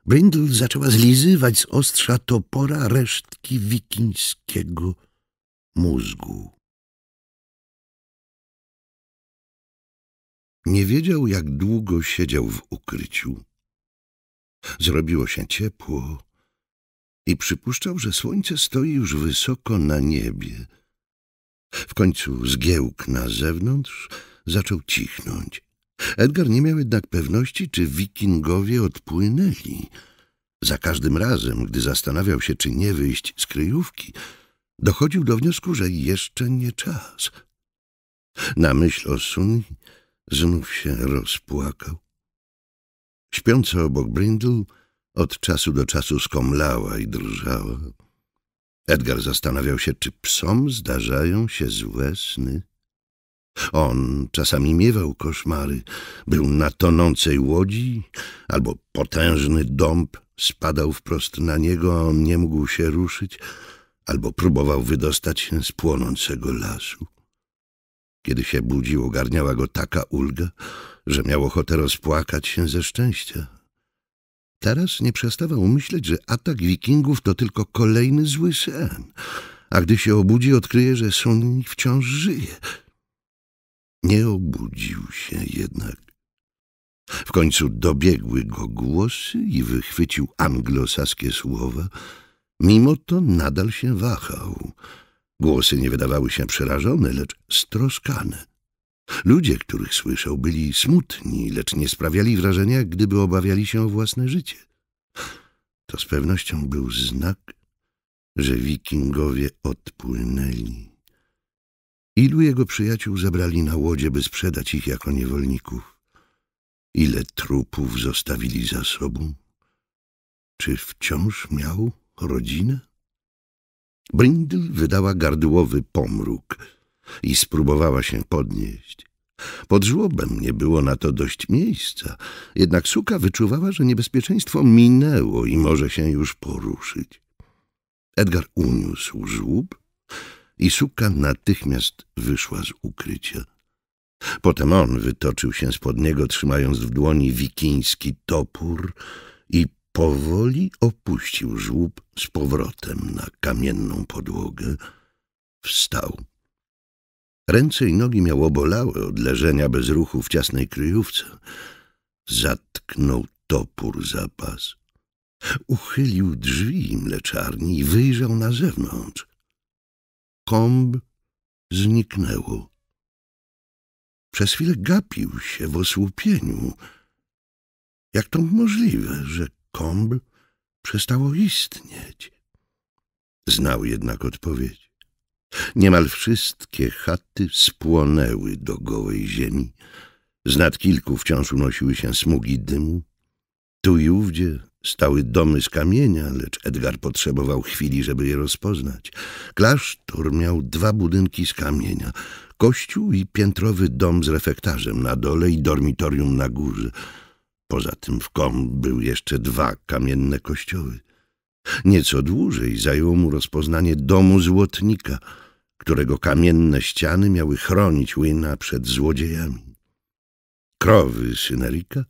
Brindle zaczęła zlizywać z ostrza topora resztki wikińskiego mózgu. Nie wiedział, jak długo siedział w ukryciu. Zrobiło się ciepło i przypuszczał, że słońce stoi już wysoko na niebie. W końcu zgiełk na zewnątrz zaczął cichnąć. Edgar nie miał jednak pewności, czy wikingowie odpłynęli. Za każdym razem, gdy zastanawiał się, czy nie wyjść z kryjówki, dochodził do wniosku, że jeszcze nie czas. Na myśl o Suni znów się rozpłakał. Śpiąca obok Brindle od czasu do czasu skomlała i drżała. Edgar zastanawiał się, czy psom zdarzają się złe sny. On czasami miewał koszmary. Był na tonącej łodzi, albo potężny dąb spadał wprost na niego, a on nie mógł się ruszyć, albo próbował wydostać się z płonącego lasu. Kiedy się budził, ogarniała go taka ulga, że miał ochotę rozpłakać się ze szczęścia. Teraz nie przestawał myśleć, że atak wikingów to tylko kolejny zły sen, a gdy się obudzi, odkryje, że Sunni wciąż żyje – nie obudził się jednak. W końcu dobiegły go głosy i wychwycił anglosaskie słowa. Mimo to nadal się wahał. Głosy nie wydawały się przerażone, lecz stroskane. Ludzie, których słyszał, byli smutni, lecz nie sprawiali wrażenia, gdyby obawiali się o własne życie. To z pewnością był znak, że wikingowie odpłynęli. Ilu jego przyjaciół zabrali na łodzie, by sprzedać ich jako niewolników? Ile trupów zostawili za sobą? Czy wciąż miał rodzinę? Brindl wydała gardłowy pomruk i spróbowała się podnieść. Pod żłobem nie było na to dość miejsca, jednak suka wyczuwała, że niebezpieczeństwo minęło i może się już poruszyć. Edgar uniósł żłób i suka natychmiast wyszła z ukrycia. Potem on wytoczył się spod niego, trzymając w dłoni wikiński topór i powoli opuścił żłób z powrotem na kamienną podłogę. Wstał. Ręce i nogi miał obolałe od leżenia bez ruchu w ciasnej kryjówce. Zatknął topór za pas. Uchylił drzwi mleczarni i wyjrzał na zewnątrz komb zniknęło. Przez chwilę gapił się w osłupieniu. Jak to możliwe, że komb przestało istnieć? Znał jednak odpowiedź. Niemal wszystkie chaty spłonęły do gołej ziemi. Z nad kilku wciąż unosiły się smugi dymu. Tu i ówdzie Stały domy z kamienia, lecz Edgar potrzebował chwili, żeby je rozpoznać. Klasztor miał dwa budynki z kamienia, kościół i piętrowy dom z refektarzem na dole i dormitorium na górze. Poza tym w kom był jeszcze dwa kamienne kościoły. Nieco dłużej zajęło mu rozpoznanie domu złotnika, którego kamienne ściany miały chronić Wina przed złodziejami. Krowy Synerika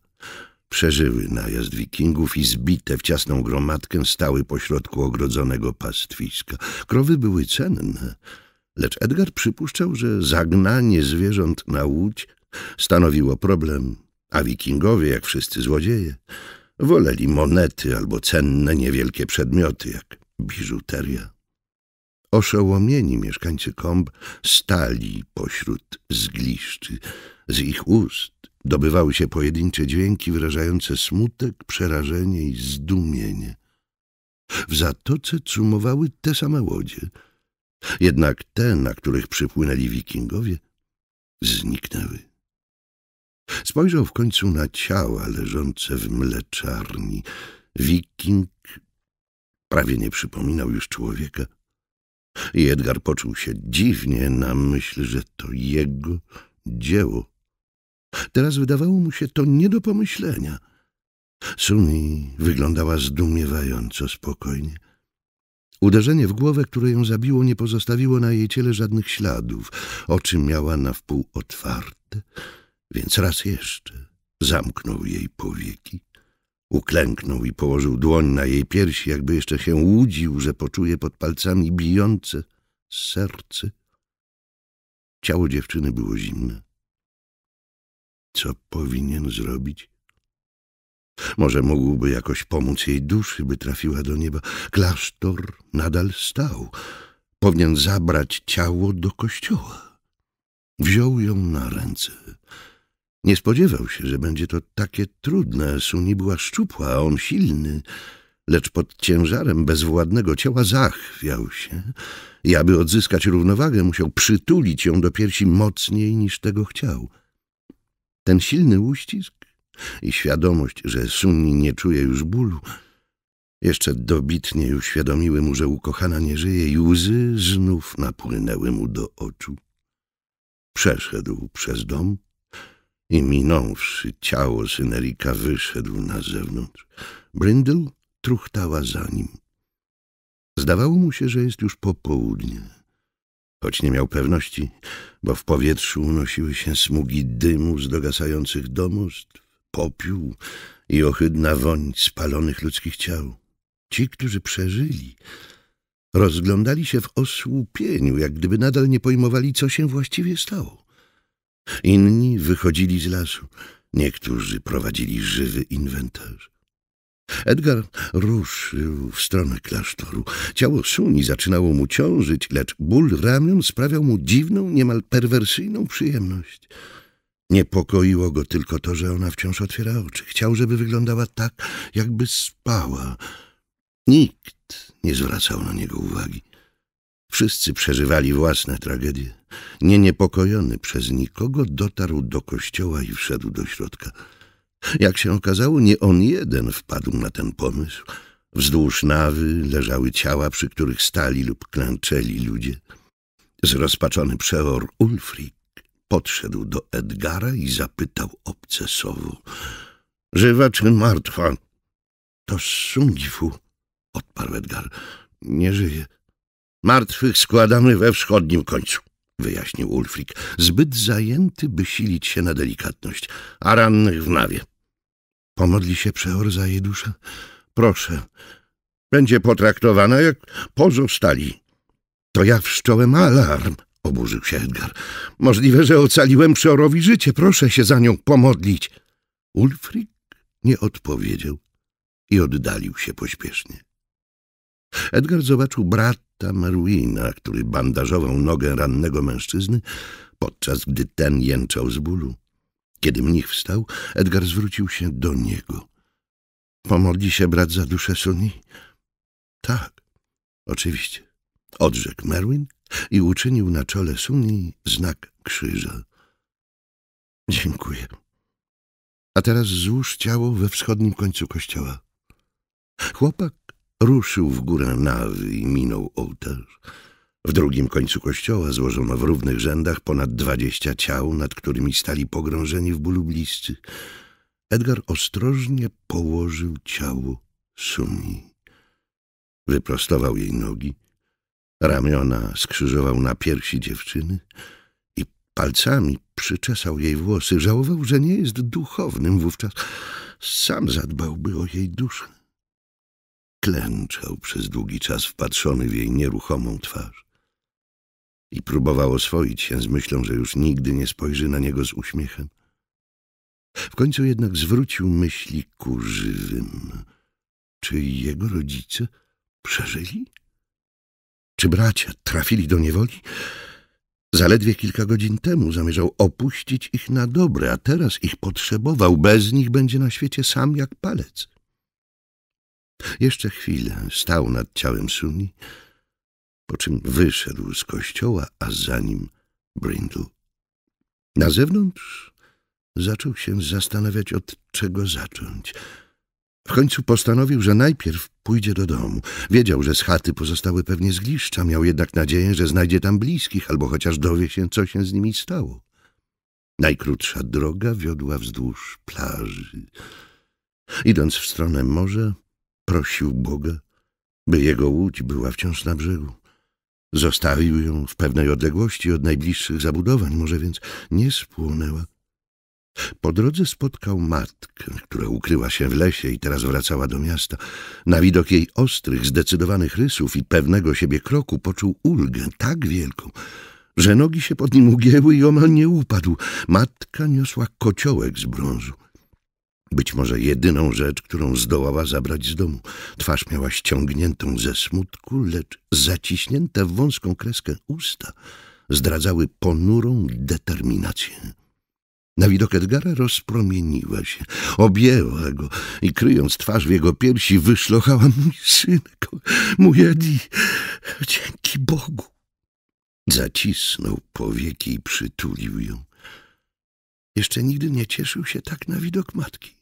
Przeżyły najazd wikingów i zbite w ciasną gromadkę stały pośrodku ogrodzonego pastwiska. Krowy były cenne, lecz Edgar przypuszczał, że zagnanie zwierząt na łódź stanowiło problem, a wikingowie, jak wszyscy złodzieje, woleli monety albo cenne, niewielkie przedmioty, jak biżuteria. Oszołomieni mieszkańcy komb stali pośród zgliszczy, z ich ust dobywały się pojedyncze dźwięki wyrażające smutek, przerażenie i zdumienie. W zatoce cumowały te same łodzie, jednak te, na których przypłynęli wikingowie, zniknęły. Spojrzał w końcu na ciała leżące w mleczarni. Wiking prawie nie przypominał już człowieka. I Edgar poczuł się dziwnie na myśl, że to jego dzieło Teraz wydawało mu się to nie do pomyślenia. Sumi wyglądała zdumiewająco spokojnie. Uderzenie w głowę, które ją zabiło, nie pozostawiło na jej ciele żadnych śladów. Oczy miała na wpół otwarte, więc raz jeszcze zamknął jej powieki. Uklęknął i położył dłoń na jej piersi, jakby jeszcze się łudził, że poczuje pod palcami bijące serce. Ciało dziewczyny było zimne. Co powinien zrobić? Może mógłby jakoś pomóc jej duszy, by trafiła do nieba. Klasztor nadal stał. Powinien zabrać ciało do kościoła. Wziął ją na ręce. Nie spodziewał się, że będzie to takie trudne. Suni była szczupła, a on silny, lecz pod ciężarem bezwładnego ciała zachwiał się i aby odzyskać równowagę, musiał przytulić ją do piersi mocniej niż tego chciał. Ten silny uścisk i świadomość, że Sunni nie czuje już bólu, jeszcze dobitnie uświadomiły mu, że ukochana nie żyje i łzy znów napłynęły mu do oczu. Przeszedł przez dom i minąwszy ciało Synerika wyszedł na zewnątrz. Brindle truchtała za nim. Zdawało mu się, że jest już popołudnie choć nie miał pewności, bo w powietrzu unosiły się smugi dymu z dogasających domostw, popiół i ohydna woń spalonych ludzkich ciał. Ci, którzy przeżyli, rozglądali się w osłupieniu, jak gdyby nadal nie pojmowali, co się właściwie stało. Inni wychodzili z lasu, niektórzy prowadzili żywy inwentarz. Edgar ruszył w stronę klasztoru. Ciało Suni zaczynało mu ciążyć, lecz ból ramion sprawiał mu dziwną, niemal perwersyjną przyjemność. Niepokoiło go tylko to, że ona wciąż otwiera oczy. Chciał, żeby wyglądała tak, jakby spała. Nikt nie zwracał na niego uwagi. Wszyscy przeżywali własne tragedie. Nie niepokojony przez nikogo dotarł do kościoła i wszedł do środka. Jak się okazało, nie on jeden wpadł na ten pomysł. Wzdłuż nawy leżały ciała, przy których stali lub klęczeli ludzie. Zrozpaczony przeor Ulfric podszedł do Edgara i zapytał obcesowo — Żywa czy martwa? — To Sungifu — odparł Edgar. — Nie żyje. — Martwych składamy we wschodnim końcu — wyjaśnił Ulfric, zbyt zajęty, by silić się na delikatność, a rannych w nawie. Pomodli się przeor za jej duszę? Proszę, będzie potraktowana jak pozostali. To ja wszczołem alarm, oburzył się Edgar. Możliwe, że ocaliłem przeorowi życie. Proszę się za nią pomodlić. Ulfric nie odpowiedział i oddalił się pośpiesznie. Edgar zobaczył brata Merwina, który bandażował nogę rannego mężczyzny, podczas gdy ten jęczał z bólu. Kiedy mnich wstał, Edgar zwrócił się do niego. Pomodli się brat za duszę Suni? Tak, oczywiście. Odrzekł Merwin i uczynił na czole Suni znak krzyża. Dziękuję. A teraz złóż ciało we wschodnim końcu kościoła. Chłopak ruszył w górę nawy i minął ołtarz. W drugim końcu kościoła złożono w równych rzędach ponad dwadzieścia ciał, nad którymi stali pogrążeni w bólu bliscy. Edgar ostrożnie położył ciało Sumi. Wyprostował jej nogi, ramiona skrzyżował na piersi dziewczyny i palcami przyczesał jej włosy. Żałował, że nie jest duchownym wówczas. Sam zadbałby o jej duszę. Klęczał przez długi czas wpatrzony w jej nieruchomą twarz i próbował oswoić się z myślą, że już nigdy nie spojrzy na niego z uśmiechem. W końcu jednak zwrócił myśli ku żywym. Czy jego rodzice przeżyli? Czy bracia trafili do niewoli? Zaledwie kilka godzin temu zamierzał opuścić ich na dobre, a teraz ich potrzebował. Bez nich będzie na świecie sam jak palec. Jeszcze chwilę stał nad ciałem Suni, po czym wyszedł z kościoła, a za nim Brindle. Na zewnątrz zaczął się zastanawiać, od czego zacząć. W końcu postanowił, że najpierw pójdzie do domu. Wiedział, że z chaty pozostały pewnie zgliszcza, miał jednak nadzieję, że znajdzie tam bliskich, albo chociaż dowie się, co się z nimi stało. Najkrótsza droga wiodła wzdłuż plaży. Idąc w stronę morza, prosił Boga, by jego łódź była wciąż na brzegu. Zostawił ją w pewnej odległości od najbliższych zabudowań, może więc nie spłonęła. Po drodze spotkał matkę, która ukryła się w lesie i teraz wracała do miasta. Na widok jej ostrych, zdecydowanych rysów i pewnego siebie kroku poczuł ulgę tak wielką, że nogi się pod nim ugięły i omal nie upadł. Matka niosła kociołek z brązu. Być może jedyną rzecz, którą zdołała zabrać z domu. Twarz miała ściągniętą ze smutku, lecz zaciśnięte w wąską kreskę usta zdradzały ponurą determinację. Na widok Edgara rozpromieniła się, objęła go i kryjąc twarz w jego piersi wyszlochała mój synku, mój Edi, dzięki Bogu. Zacisnął powieki i przytulił ją. Jeszcze nigdy nie cieszył się tak na widok matki.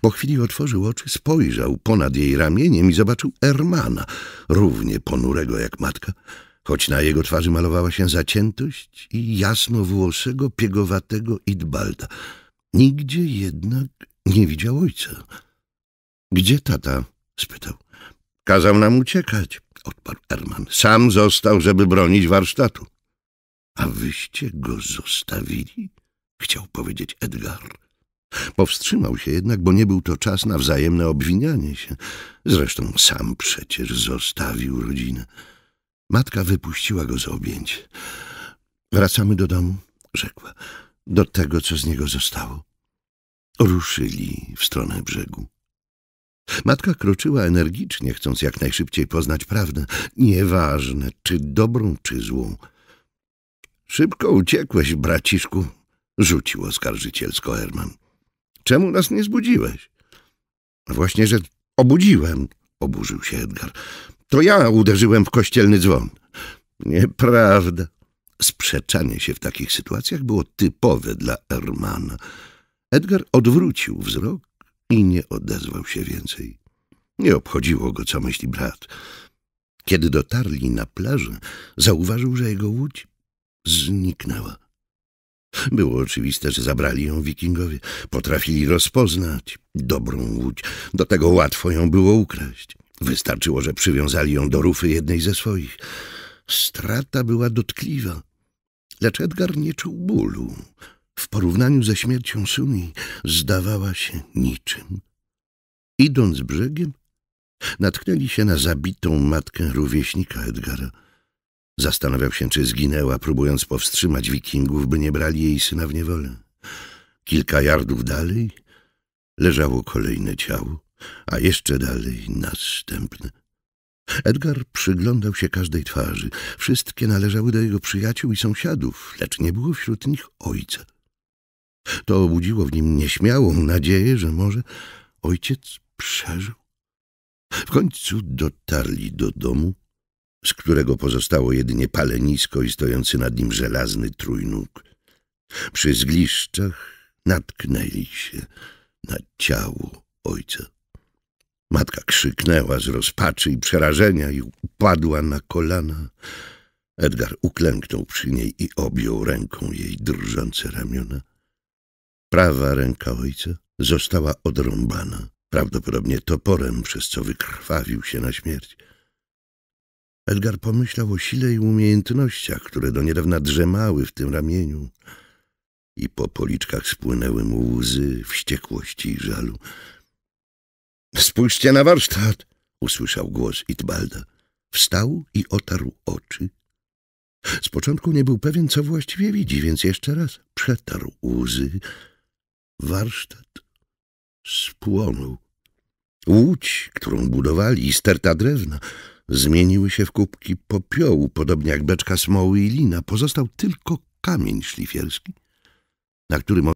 Po chwili otworzył oczy, spojrzał ponad jej ramieniem i zobaczył Ermana, równie ponurego jak matka, choć na jego twarzy malowała się zaciętość i włosego, piegowatego Idbalda. Nigdzie jednak nie widział ojca. — Gdzie tata? — spytał. — Kazał nam uciekać — odparł Erman. — Sam został, żeby bronić warsztatu. — A wyście go zostawili? — chciał powiedzieć Edgar. Powstrzymał się jednak, bo nie był to czas na wzajemne obwinianie się. Zresztą sam przecież zostawił rodzinę. Matka wypuściła go z objęć. Wracamy do domu, rzekła, do tego, co z niego zostało. Ruszyli w stronę brzegu. Matka kroczyła energicznie, chcąc jak najszybciej poznać prawdę, nieważne czy dobrą, czy złą. Szybko uciekłeś, braciszku, rzucił oskarżycielsko Herman. Czemu nas nie zbudziłeś? Właśnie, że obudziłem, oburzył się Edgar. To ja uderzyłem w kościelny dzwon. Nieprawda. Sprzeczanie się w takich sytuacjach było typowe dla Ermana. Edgar odwrócił wzrok i nie odezwał się więcej. Nie obchodziło go, co myśli brat. Kiedy dotarli na plażę, zauważył, że jego łódź zniknęła. Było oczywiste, że zabrali ją wikingowie. Potrafili rozpoznać dobrą łódź. Do tego łatwo ją było ukraść. Wystarczyło, że przywiązali ją do rufy jednej ze swoich. Strata była dotkliwa, lecz Edgar nie czuł bólu. W porównaniu ze śmiercią Suni zdawała się niczym. Idąc brzegiem, natknęli się na zabitą matkę rówieśnika Edgara. Zastanawiał się, czy zginęła, próbując powstrzymać wikingów, by nie brali jej syna w niewolę. Kilka jardów dalej leżało kolejne ciało, a jeszcze dalej następne. Edgar przyglądał się każdej twarzy. Wszystkie należały do jego przyjaciół i sąsiadów, lecz nie było wśród nich ojca. To obudziło w nim nieśmiałą nadzieję, że może ojciec przeżył. W końcu dotarli do domu, z którego pozostało jedynie palenisko i stojący nad nim żelazny trójnóg. Przy zgliszczach natknęli się na ciało ojca. Matka krzyknęła z rozpaczy i przerażenia i upadła na kolana. Edgar uklęknął przy niej i objął ręką jej drżące ramiona. Prawa ręka ojca została odrąbana, prawdopodobnie toporem, przez co wykrwawił się na śmierć. Edgar pomyślał o sile i umiejętnościach, które do niedawna drzemały w tym ramieniu i po policzkach spłynęły mu łzy wściekłości i żalu. — Spójrzcie na warsztat! — usłyszał głos Itbalda. Wstał i otarł oczy. Z początku nie był pewien, co właściwie widzi, więc jeszcze raz przetarł łzy. Warsztat spłonął. Łódź, którą budowali, i sterta drewna — Zmieniły się w kubki popiołu, podobnie jak beczka smoły i lina. Pozostał tylko kamień szlifierski, na którym